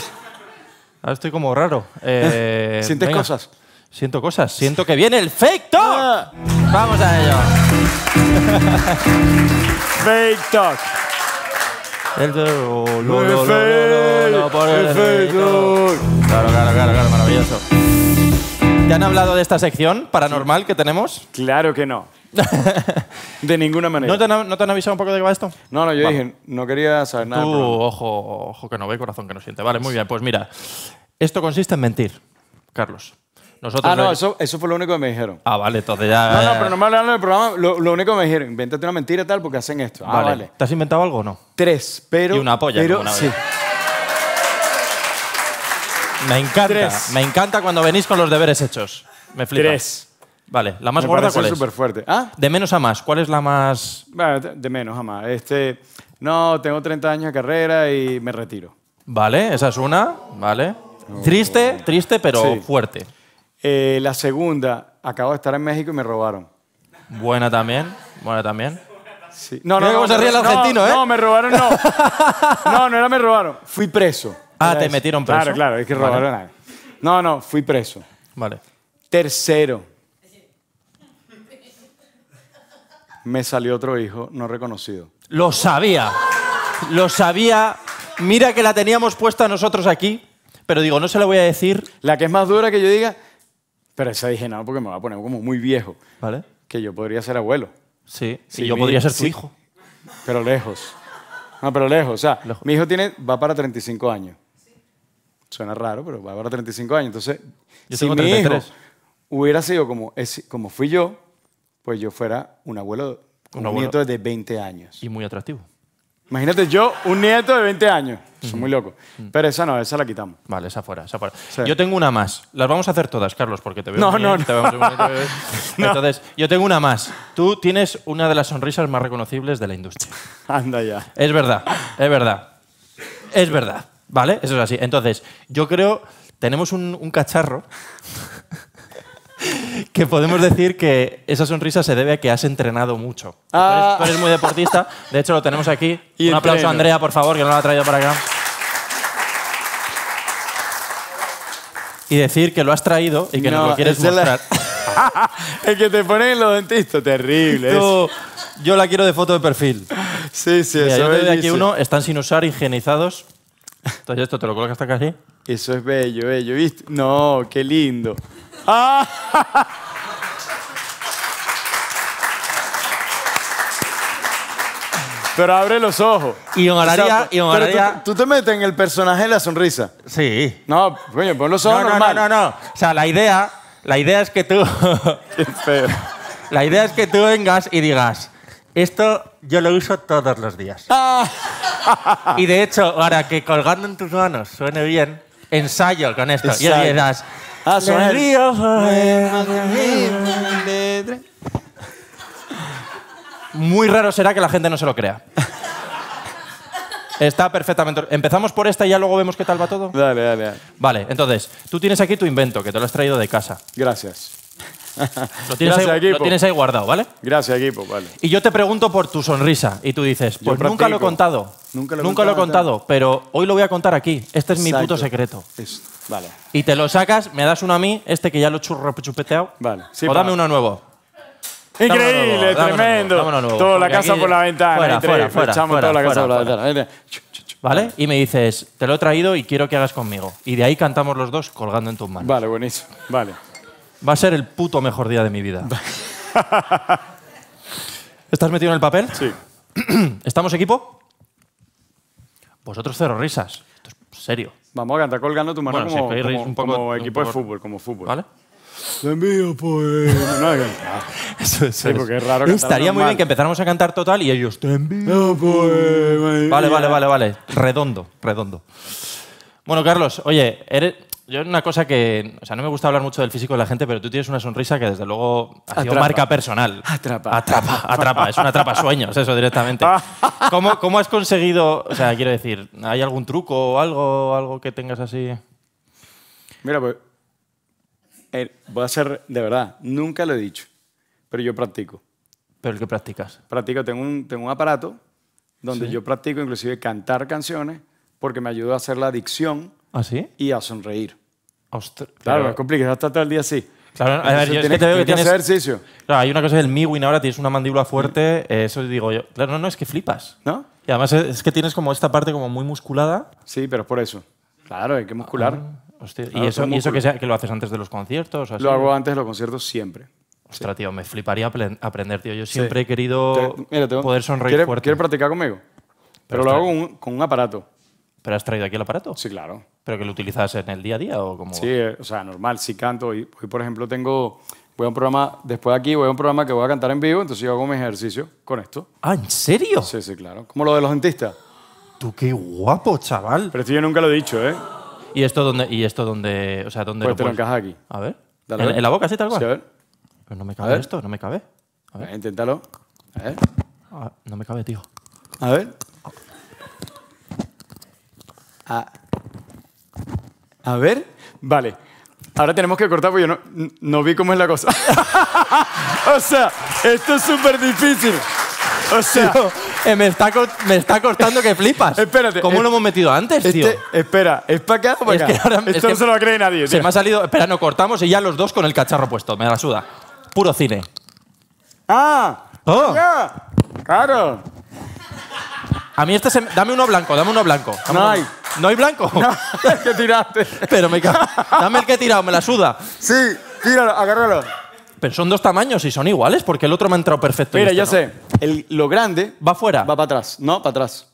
S2: Ahora estoy como raro. Eh, ¿Sientes cosas? Siento cosas. Siento que viene el fake talk. Ah. Vamos a ello. fake talk. El, el, fake Claro, claro, claro, claro, maravilloso. ¿Te han hablado
S1: de esta sección paranormal que tenemos? Claro que no. de ninguna manera.
S2: ¿No te, han, avisado un poco de qué va esto?
S1: No, no, yo dije, no quería saber nada. Tú, ojo, ojo que no ve, corazón que no siente. Vale, muy bien, pues mira,
S2: esto consiste en mentir, Carlos. Nosotros ah, no,
S1: eso, fue lo único que me dijeron. Ah, vale, entonces ya. No, no, eh. pero no me programa. Lo, único que me dijeron, invéntate una mentira tal porque hacen esto. Ah, vale. ¿Te has
S2: inventado algo o no?
S1: Tres, pero. Y una polla. Pero, sí.
S2: Me encanta. Me encanta cuando venís con los deberes hechos. Me flipa. Tres. Vale, ¿la más gorda es? súper fuerte. ¿Ah?
S1: De menos a más, ¿cuál es la más...? de menos a más. Este, no, tengo 30 años de carrera y me retiro.
S2: Vale, esa es una, vale. Oh. Triste, triste, pero
S1: fuerte. Eh, la segunda, acabo de estar en México y me robaron. Buena también, buena también. No, no, no, el argentino, no, ¿eh? No, me robaron, no. No, no era me robaron. Fui preso. Ah, te metieron preso. Claro, claro, es que robaron No, no, fui preso. Vale. Tercero, me salió otro hijo no reconocido.
S2: Lo sabía, lo sabía. Mira que la teníamos puesta nosotros aquí, pero digo, no se la voy a decir. La que es más dura que yo diga, pero esa
S1: dije, no, porque me va a poner como muy viejo. ¿Vale? Que yo podría ser abuelo. Sí, sí yo podría ser tu hijo. Pero lejos. No, pero lejos. O sea, mi hijo tiene, va para 35 años. Sí. Suena raro, pero va para 35 años. Entonces, yo si mi hubiera sido como, como fui yo, pues yo fuera un abuelo un, nieto de 20 años. Y muy atractivo. Imagínate yo, un nieto de 20 años. es muy loco. Pero esa no, esa la quitamos. Vale, esa fuera, esa fuera. Yo
S2: tengo una más. Las vamos a hacer todas, Carlos, porque te veo. No, no, no. Te Entonces, yo tengo una más. Tú tienes una de las sonrisas más reconocibles de la industria.
S1: Anda ya.
S2: Es verdad, es verdad. Es verdad, ¿vale? Eso es así. Entonces, yo creo, tenemos un cacharro que podemos decir que esa sonrisa se debe a que has entrenado mucho. Ah. eres, muy deportista, de hecho lo tenemos aquí. Un aplauso a Andrea, por favor, que no lo ha traído para acá. Y decir que lo has traído
S1: y que no, lo quieres mostrar. que te ponen los dentistas, terrible. yo la quiero de foto de perfil. Sí, sí, eso es aquí uno,
S2: están sin usar, higienizados. Entonces
S1: esto te lo colocas hasta ¿sí? Eso es bello, bello, ¿viste? No, qué lindo. Ah. Pero abre los ojos. Y un y Tú, te metes en el personaje de la sonrisa. Sí. No, coño, pon los ojos no, no, No, no, no. O sea, la idea, la idea
S2: es que tú. La idea es que tú vengas y digas. Esto yo lo uso todos los días. Ah. y de hecho, ahora que colgando en tus manos suene bien, ensayo con esto. Y dirás, Ah, Muy raro será que la gente no se lo crea. Está perfectamente. Empezamos por esta y ya luego vemos qué tal va todo. Dale, dale, Vale, entonces, tú tienes aquí tu invento, que te lo has traído de casa. Gracias. Lo tienes, Gracias, ahí, lo tienes ahí guardado, ¿vale? Gracias, equipo, vale. Y yo te pregunto por tu sonrisa y tú dices, pues nunca lo he contado. Nunca lo, lo he contado, pero hoy lo voy a contar aquí. Este es mi puto secreto.
S1: esto. Vale.
S2: Y te lo sacas, me das uno a mí, este que ya lo churro chupeteado. Vale. o pues dame uno nuevo.
S1: Increíble, tremendo. toda la casa por la ventana. Fuera,
S2: ¿Vale? Y me dices, te lo he traído y quiero que hagas conmigo. Y de ahí cantamos los dos colgando en tus manos. Vale, buenísimo. Vale. Va a ser el puto mejor día de mi vida. ¿Estás metido en el papel? Sí. ¿Estamos equipo? Vosotros cero risas. Esto es serio.
S1: Vamos a cantar colgando tu mano como, como, equipo de fútbol, como fútbol. ¿Vale? Te envío pues. No, no, eso, eso, es Estaría muy bien que empezáramos a cantar
S2: total y ellos te
S1: envío pues. Vale, vale, vale,
S2: vale. Redondo, redondo. Bueno, Carlos, oye, eres, yo una cosa que, o sea, no me gusta hablar mucho del físico de la gente, pero tú tienes una sonrisa que desde luego ha sido marca personal. Atrapa. Atrapa, atrapa, es una atrapa sueños eso directamente. ¿Cómo, ¿Cómo, has conseguido, o sea, quiero decir, ¿hay algún truco o algo, algo que tengas así?
S1: Mira, pues eh, voy a ser de verdad, nunca lo he dicho, pero yo practico.
S2: ¿Pero el que practicas?
S1: Practico, tengo un, tengo un aparato donde yo practico inclusive cantar canciones porque me ayuda a hacer la dicción ¿Ah, sí? Y a sonreír. claro, es complicado, hasta todo el día así. Claro, a que te veo que tienes... ejercicio.
S2: Claro, hay una cosa del miwin ahora, tienes una mandíbula fuerte, eh, eso digo yo. Claro, no, no, es que flipas. ¿No? Y además es que tienes como esta parte como muy musculada. Sí, pero es por eso. Claro, hay que muscular. Ah, hostia. ¿Y eso, que, lo haces antes de los conciertos? Lo hago antes de los conciertos siempre. Ostras, tío, me fliparía aprender, tío. Yo siempre he querido poder
S1: sonreír fuerte. ¿Quieres practicar conmigo? Pero, lo hago con un aparato. ¿Pero has traído aquí el aparato? Sí, claro. ¿Pero que lo utilizas en el día a día o como...? Sí, eh, o sea, normal, Si canto. Hoy, por ejemplo, tengo... Voy a un programa, después de aquí voy a un programa que voy a cantar en vivo, entonces yo hago mi ejercicio con esto. ¿Ah, en serio? Sí, sí, claro. Como lo de los dentistas. Tú qué guapo, chaval. Pero esto yo nunca lo he dicho, ¿eh?
S2: ¿Y esto dónde, y esto dónde, o sea, dónde pues te lo encajas aquí. A ver. ¿En, la boca sí, tal cual? a ver. Pero no me cabe esto, no me cabe. A ver. Eh, inténtalo. A ver. Ah,
S1: no me cabe, tío. A ver. A, ver, vale. Ahora tenemos que cortar porque yo no, no vi cómo es la cosa. o sea, esto es súper difícil. O sea,
S2: eh, me, está me está cortando que flipas. Espérate. ¿Cómo eh, lo hemos metido antes, este, tío? Espera, ¿es para acá para Esto no se lo cree nadie. Se me ha salido. Espera, no cortamos y ya los dos con el cacharro puesto. Me da la suda. Puro cine.
S1: ¡Ah! Oh. ¡Claro!
S2: A mí este se. Dame uno blanco, dame uno blanco. no hay. No hay blanco. que tiraste. Pero me cago. Dame el que he tirado, me la suda. Sí, tíralo, agárralo. Pero son dos tamaños y son iguales porque el otro me ha entrado perfecto. Mira, este yo sé,
S1: el, lo grande. ¿Va fuera? Va para atrás. No, para atrás.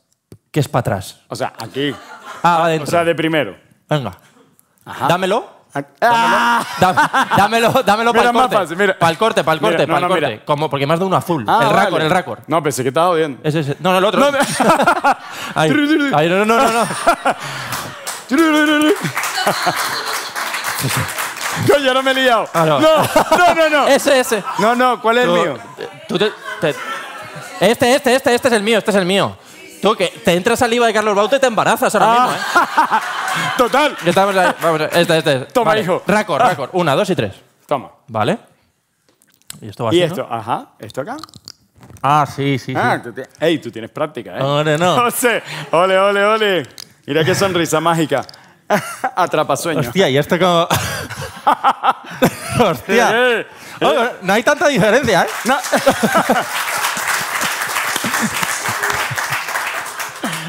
S2: ¿Qué es para atrás?
S1: O sea, aquí. Ah, adentro. O sea, de primero. Venga. Dámelo. Ah. Dámelo, dámelo, para el corte. Para el corte, para el corte, para corte.
S2: Como, porque más de uno azul. Ah, el récord, el récord.
S1: No, pensé que estaba
S2: bien. Ese, ese. No, no, el otro. No, no.
S1: no, no, no, Yo ya no me he liado. Ah, no. no. no, no, Ese, ese. No, no, ¿cuál es el mío? Este,
S2: este, este, este es el mío, este es el mío. Tú que te al saliva de Carlos Baute y te embarazas ahora mismo,
S3: ah. ¿eh? Total.
S2: Estamos Vamos, este, este. Toma, hijo. Récord, récord. Una, dos y tres. Toma.
S1: Vale. Y esto va Y esto, ajá. Esto acá. Ah, sí, sí, ah, sí. Ey, tú tienes práctica, ¿eh? Ole, no. sé. ole, ole, ole. Mira qué sonrisa mágica. Atrapasueños. Hostia, y esto como... Hostia.
S2: no hay tanta diferencia, ¿eh? No.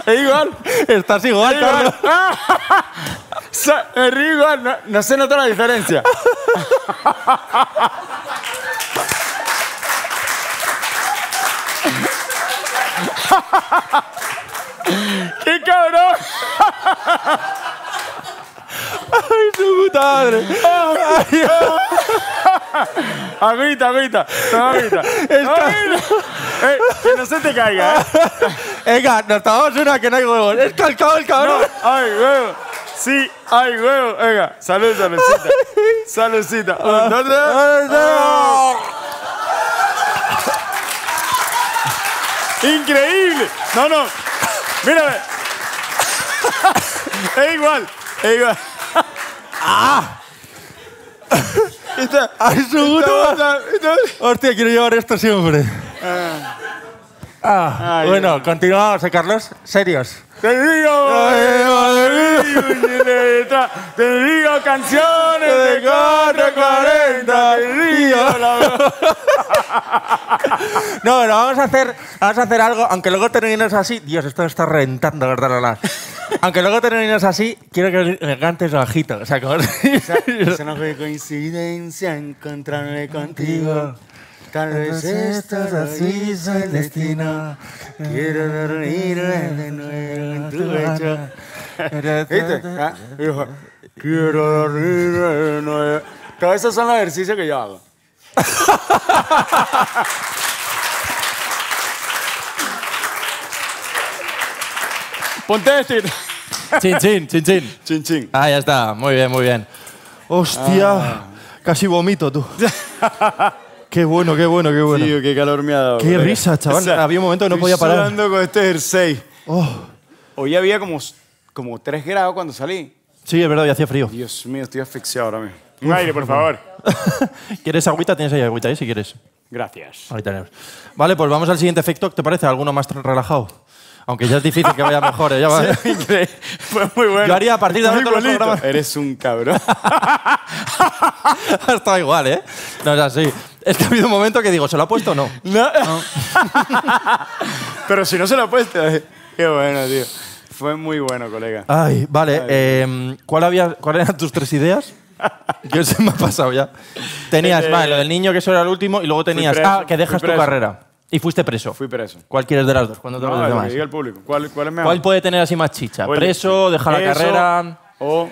S1: Es igual. Estás igual, Es igual. Carlos. Es igual. No, no se nota la diferencia.
S3: ¡Qué cabrón! ¡Ay, su puta madre! Ay,
S1: agüita, agüita. Toma agüita. Es agüita. Eh, que no se te caiga, ¿eh? Venga, nos tomamos una que no hay huevos. Es calcado el cabrón. ay, huevo. Sí, ay, huevo. Venga, salud, saludcita. Saludcita. Ah, Un, dos, ah, ah. Increíble. No, no. Mírame. es igual. Es igual. ¡Ah! ¡Ay,
S2: seguro! Hostia, quiero llevar esto siempre. Ah. Ah, bueno, continuamos, eh, Carlos. Serios. Te digo, canciones de 440, te río… No, bueno, vamos a hacer, a hacer algo, aunque luego termines así, Dios, esto está reventando, ¿verdad? Aunque luego termines así, quiero que me cantes bajito, o sea, como...
S1: no fue coincidencia
S3: encontrarme contigo. Tal vez es así el destino.
S1: Quiero dormir de nuevo en tu pecho. ¿Viste? ¿Ah? quiero dormir de nuevo. Todos esos son los ejercicios que yo hago. Ponte este. Chin, chin, chin,
S2: chin. Chin, Ah, ya está. Muy bien, muy bien. Hostia, ah. casi vomito tú. Qué bueno, qué bueno, qué bueno. Sí,
S1: qué calor me ha dado. Qué risa, chaval. había un momento que no podía parar. Estoy con este jersey. Oh. Hoy había como, como 3 grados cuando salí.
S2: Sí, es verdad, y hacía frío. Dios
S1: mío, estoy asfixiado ahora mismo. Un aire, por favor.
S2: ¿Quieres agüita? Tienes ahí agüita, ahí, ¿eh? si quieres.
S1: Gracias.
S2: Ahí tenemos. Vale, pues vamos al siguiente efecto. ¿Te parece alguno más relajado? Aunque ya es difícil que vaya mejor. ¿eh? Ya va. sí,
S1: Fue muy bueno. Yo haría a partir de ahora todos los programas. Eres un cabrón.
S2: Está igual, ¿eh? No es así. Es que ha habido un momento que digo, ¿se lo ha puesto o no?
S1: No. Pero si no se lo ha puesto. Eh. Qué bueno, tío. Fue muy bueno, colega. Ay, vale.
S2: Em, ¿cuál había, ¿Cuáles eran tus tres ideas? Yo se me ha pasado ya. Tenías, eh, vale, lo del niño, que eso era el último, y luego tenías, ah, que dejas tu carrera. Y fuiste preso. Fui preso. ¿Cuál quieres de las
S1: dos? ¿Cuándo te no, lo demás? el público. ¿Cuál, cuál, es ¿Cuál, puede tener
S2: así más chicha? ¿Preso? ¿Dejar la carrera?
S1: O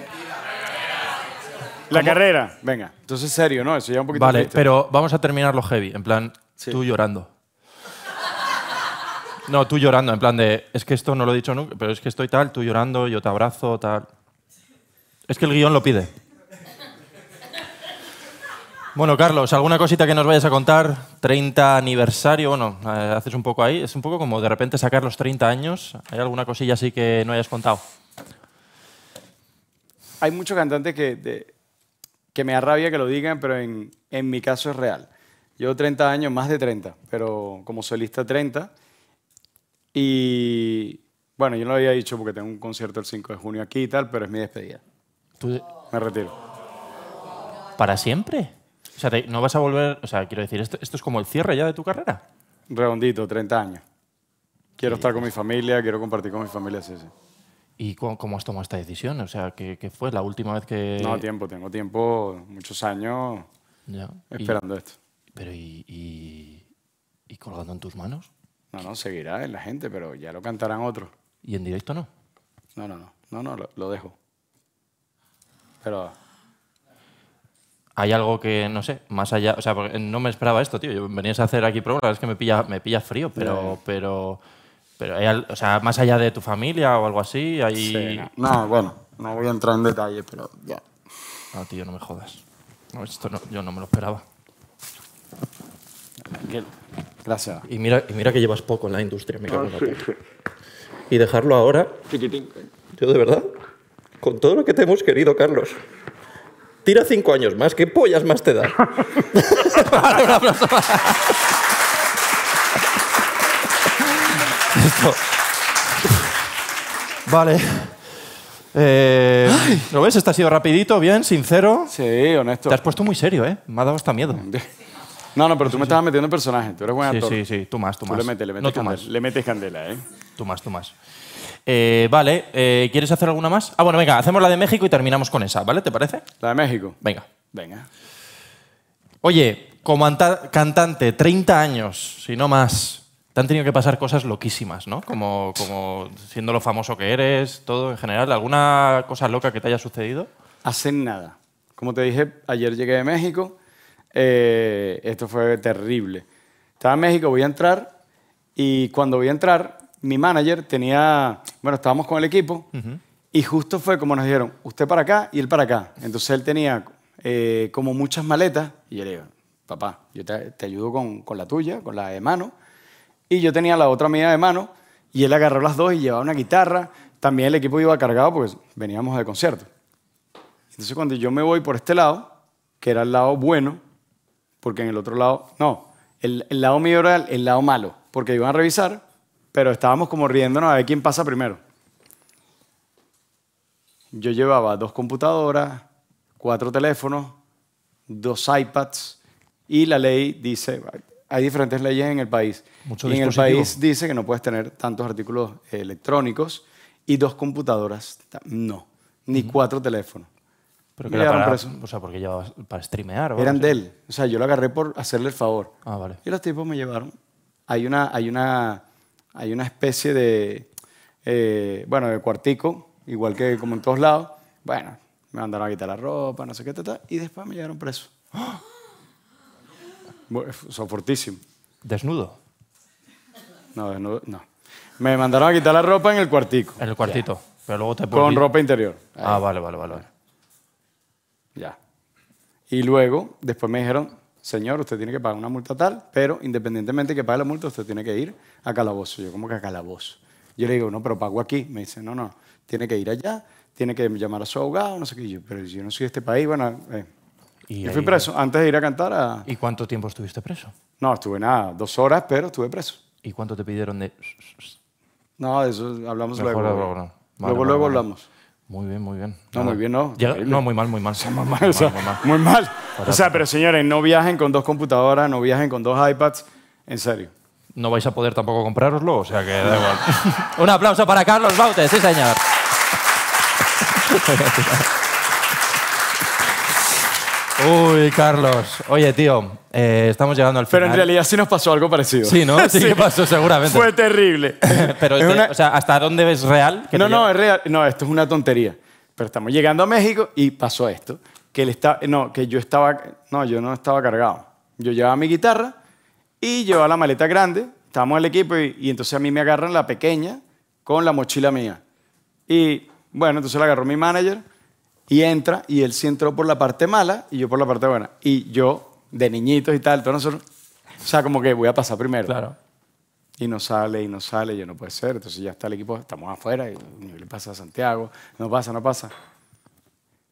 S1: la carrera. Venga. Entonces, serio, ¿no? Eso ya un poquito Vale, pero
S2: vamos a terminarlo heavy. En plan, tú llorando. No, tú llorando, en plan de, es que esto no lo he dicho nunca, pero es que estoy tal, tú llorando, yo te abrazo, tal. Es que el guión lo pide. Bueno, Carlos, ¿alguna cosita que nos vayas a contar? 30 aniversario, bueno, eh, haces un poco ahí, es un poco como de repente sacar los 30 años. ¿Hay alguna cosilla así que no hayas contado?
S1: Hay mucho cantante que que me da rabia que lo digan, pero en, mi caso es real. Yo 30 años, más de 30, pero como solista 30. Y bueno, yo no lo había dicho porque tengo un concierto el 5 de junio aquí y tal, pero es mi despedida. Me retiro.
S2: ¿Para siempre? O sea,
S1: ¿no vas a volver? O sea, quiero decir, ¿esto, es como el cierre ya de tu carrera? Redondito, 30 años. Quiero estar con mi familia, quiero compartir con mi familia, sí, sí.
S2: ¿Y cómo, has tomado esta decisión? O
S1: sea, ¿qué, fue la última vez que...? No, tiempo, tengo tiempo, muchos años esperando esto. Pero ¿y,
S2: y, colgando en tus manos?
S1: No, no, seguirá en la gente, pero ya lo cantarán otros. ¿Y en directo no? No, no, no, no, lo, dejo. Pero
S2: hay algo que, no sé, más allá, o sea, no me esperaba esto, tío. venías a hacer aquí pruebas, es que me pilla, me pilla frío, pero, pero pero o sea, más allá de tu familia o algo así, hay... no. bueno, no voy a entrar en detalle, pero ya. No, tío, no me jodas. No, esto yo no me lo esperaba. Gracias. Y mira, mira que llevas poco en la industria, me ah, cago Y dejarlo ahora... ¿eh? Yo, de verdad, con todo lo que te hemos querido, Carlos... Tira cinco años más, ¿qué pollas más te da? Vale. Eh, ¿Lo ves? Este ha sido rapidito, bien, sincero. Sí, honesto. Te has puesto muy serio, ¿eh? Me ha dado hasta miedo.
S1: No, no, pero tú me estabas metiendo en personaje. Tú eres buen actor. Sí, sí, sí. Tú más, tú más. le metes, le metes, no, tú más. Le metes candela, ¿eh? Tú más, tú más.
S2: Eh, vale, eh, ¿quieres hacer alguna más? Ah, bueno, venga, hacemos la de México y terminamos con esa, ¿vale? ¿Te parece? La de México. Venga. Venga. Oye, como cantante, 30 años, si no más, han tenido que pasar cosas
S1: loquísimas, ¿no?
S2: Como, como siendo lo famoso que eres, todo en general. ¿Alguna cosa
S1: loca que te haya sucedido? Hacen nada. Como te dije, ayer llegué de México. Eh, esto fue terrible. Estaba en México, voy a entrar y cuando voy a entrar, mi manager tenía, bueno, estábamos con el equipo y justo fue como nos dijeron, usted para acá y él para acá. Entonces él tenía eh, como muchas maletas y yo le digo, papá, yo te, ayudo con, con, la tuya, con la de mano y yo tenía la otra media de mano y él agarró las dos y llevaba una guitarra. También el equipo iba cargado porque veníamos de concierto. Entonces cuando yo me voy por este lado, que era el lado bueno, porque en el otro lado, no, el, lado mío era el, el, lado malo, porque iban a revisar, pero estábamos como riéndonos a ver quién pasa primero. Yo llevaba dos computadoras, cuatro teléfonos, dos iPads, y la ley dice, hay diferentes leyes en el país. y en el país dice que no puedes tener tantos artículos eh, electrónicos y dos computadoras, no, ni cuatro teléfonos. ¿Pero que era
S2: O sea, porque llevaba para streamear. Eran de él.
S1: O sea, yo lo agarré por hacerle el favor. Ah, vale. Y los tipos me llevaron. Hay una, hay una, hay una especie de, eh, bueno, de cuartico, igual que como en todos lados. Bueno, me mandaron a quitar la ropa, no sé qué, y después me llevaron preso. ¡Ah! Son fortísimos. ¿Desnudo? No, desnudo, no. Me mandaron a quitar la ropa en el cuartico. En el cuartito. Pero luego te Con ropa interior. Ah, vale, vale, vale. Ya. Y luego, después me dijeron, señor, usted tiene que pagar una multa tal, pero independientemente de que pague la multa, usted tiene que ir a calabozo. Yo, como que a calabozo? Yo le digo, no, pero pago aquí. Me dice, no, no, tiene que ir allá, tiene que llamar a su abogado, no sé qué. yo, pero yo no soy de este país, bueno, eh, yo fui preso antes de ir a cantar ¿Y cuánto tiempo estuviste preso? No, estuve nada, dos horas, pero estuve preso. ¿Y cuánto te pidieron de...? No, eso hablamos luego. luego, luego, hablamos. Muy bien, muy bien. No, muy bien, no. no, muy mal, muy mal. Muy mal, O sea, pero señores, no viajen con dos computadoras, no viajen con dos iPads, en serio. No vais a poder tampoco comprároslo, o sea que da igual. Un aplauso para Carlos Bautes, sí señor.
S2: Uy, Carlos. Oye, tío, eh, estamos llegando al final. Pero en
S1: realidad sí nos pasó algo parecido. Sí, ¿no? Sí, que pasó seguramente. Fue terrible. Pero, este,
S2: o sea, ¿hasta dónde es real? Que no, no,
S1: es real. No, esto es una tontería. Pero estamos llegando a México y pasó esto. Que, él está, no, que yo estaba... No, yo no estaba cargado. Yo llevaba mi guitarra y llevaba la maleta grande. Estábamos en el equipo y, y entonces a mí me agarran la pequeña con la mochila mía. Y bueno, entonces la agarró mi manager y entra, y él sí entró por la parte mala y yo por la parte buena. Y yo, de niñitos y tal, todos nosotros, o sea, como que voy a pasar primero. Claro. Y no sale, y no sale, yo no puede ser. Entonces ya está el equipo, estamos afuera, y le pasa a Santiago? No pasa, no pasa.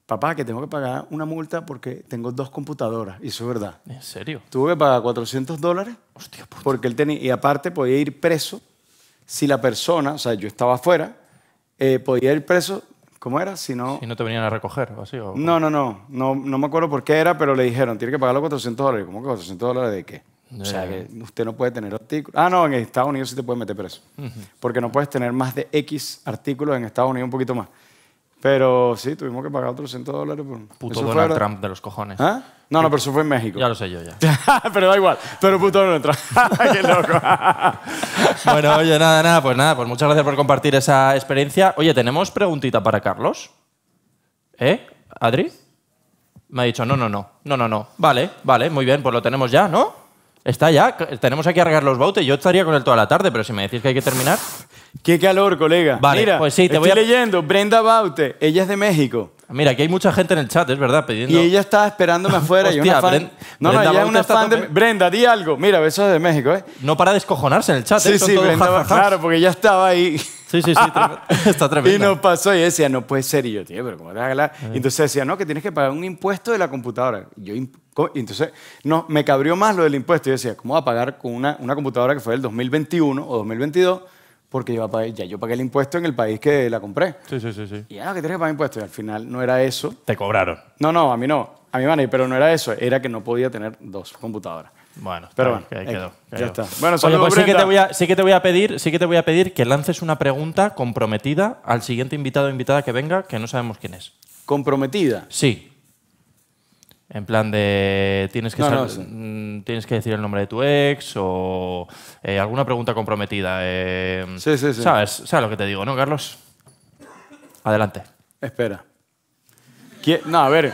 S1: Papá, que tengo que pagar una multa porque tengo dos computadoras, y eso es verdad. ¿En serio? Tuve que pagar 400 dólares Hostia, porque él tenía, y aparte podía ir preso si la persona, o sea, yo estaba afuera, eh, podía ir preso ¿Cómo era? Si no... Si
S2: no te venían a recoger o así. no,
S1: no, no, no. me acuerdo por qué era, pero le dijeron, tiene que pagar los 400 dólares. ¿Cómo que 400 dólares de qué? O sea, que usted no puede tener artículos. Ah, no, en Estados Unidos sí te puede meter preso. Porque no puedes tener más de X artículos en Estados Unidos, un poquito más. Pero sí, tuvimos que pagar otros 100 dólares. Por... Puto Donald Trump de los cojones. ¿Ah? No, no, pero eso fue en México. Ya lo sé yo, ya. pero da igual, pero puto no entra. Qué loco. bueno, oye,
S2: nada, nada, pues nada, pues muchas gracias por compartir esa experiencia. Oye, ¿tenemos preguntita para Carlos? ¿Eh? ¿Adri? Me ha dicho, no, no, no, no, no, no. Vale, vale, muy bien, pues lo tenemos ya, ¿no? Está ya, tenemos aquí a los bautes. Yo estaría con él toda la tarde, pero si me decís que hay que
S1: terminar. Qué calor,
S2: colega. Vale, Mira, pues sí, te voy a... leyendo.
S1: Brenda Baute, ella es de México. Mira, aquí hay mucha gente en el chat, es verdad, pidiendo. Y ella estaba esperándome afuera. y una fan... No, no, Brenda ella una fan de. Brenda, di algo. Mira, besos de México, ¿eh? No para descojonarse en el chat. Sí, eh, sí, Brenda, claro, porque ya estaba ahí. Sí, sí, sí, está tremendo. Y nos pasó y decía, no puede ser. Y yo, tío, pero ¿cómo te vas a entonces decía, no, que tienes que pagar un impuesto de la computadora. yo, entonces, no, me cabrió más lo del impuesto. Y yo decía, ¿cómo va a pagar con una, una computadora que fue del 2021 o 2022? porque yo pagué, ya yo pagué el impuesto en el país que la compré. Sí, sí, sí. Y ahora que tienes que pagar impuestos. Y al final no era eso. Te cobraron. No, no, a mí no. A mí, y pero no era eso. Era que no podía tener dos computadoras. Bueno, pero bueno, ahí eh, quedó, Ya está. Bueno, pues que, te
S2: sí que te voy a pedir, sí que te voy a pedir que lances una pregunta comprometida al siguiente invitado o invitada que venga, que no sabemos quién
S1: es. ¿Comprometida?
S2: Sí. En plan de, tienes que, mm, tienes que decir el nombre de tu ex o eh, alguna pregunta comprometida. Eh,
S1: sí, sí, sí. ¿sabes,
S2: lo que te digo, no, Carlos? Adelante.
S1: Espera. No, a ver,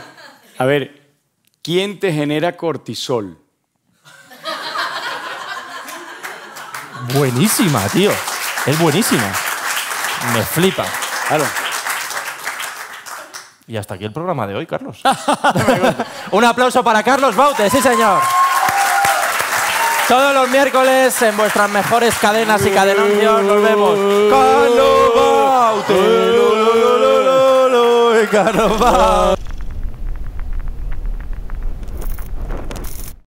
S1: a ver, ¿quién te genera cortisol? Buenísima, tío.
S2: Es buenísima. Me flipa. Claro. Y hasta aquí el programa de hoy, Carlos. Un aplauso para Carlos Baute, sí señor. Todos los miércoles en vuestras mejores cadenas y cadenancios nos vemos. Carlos Bautes! Carlos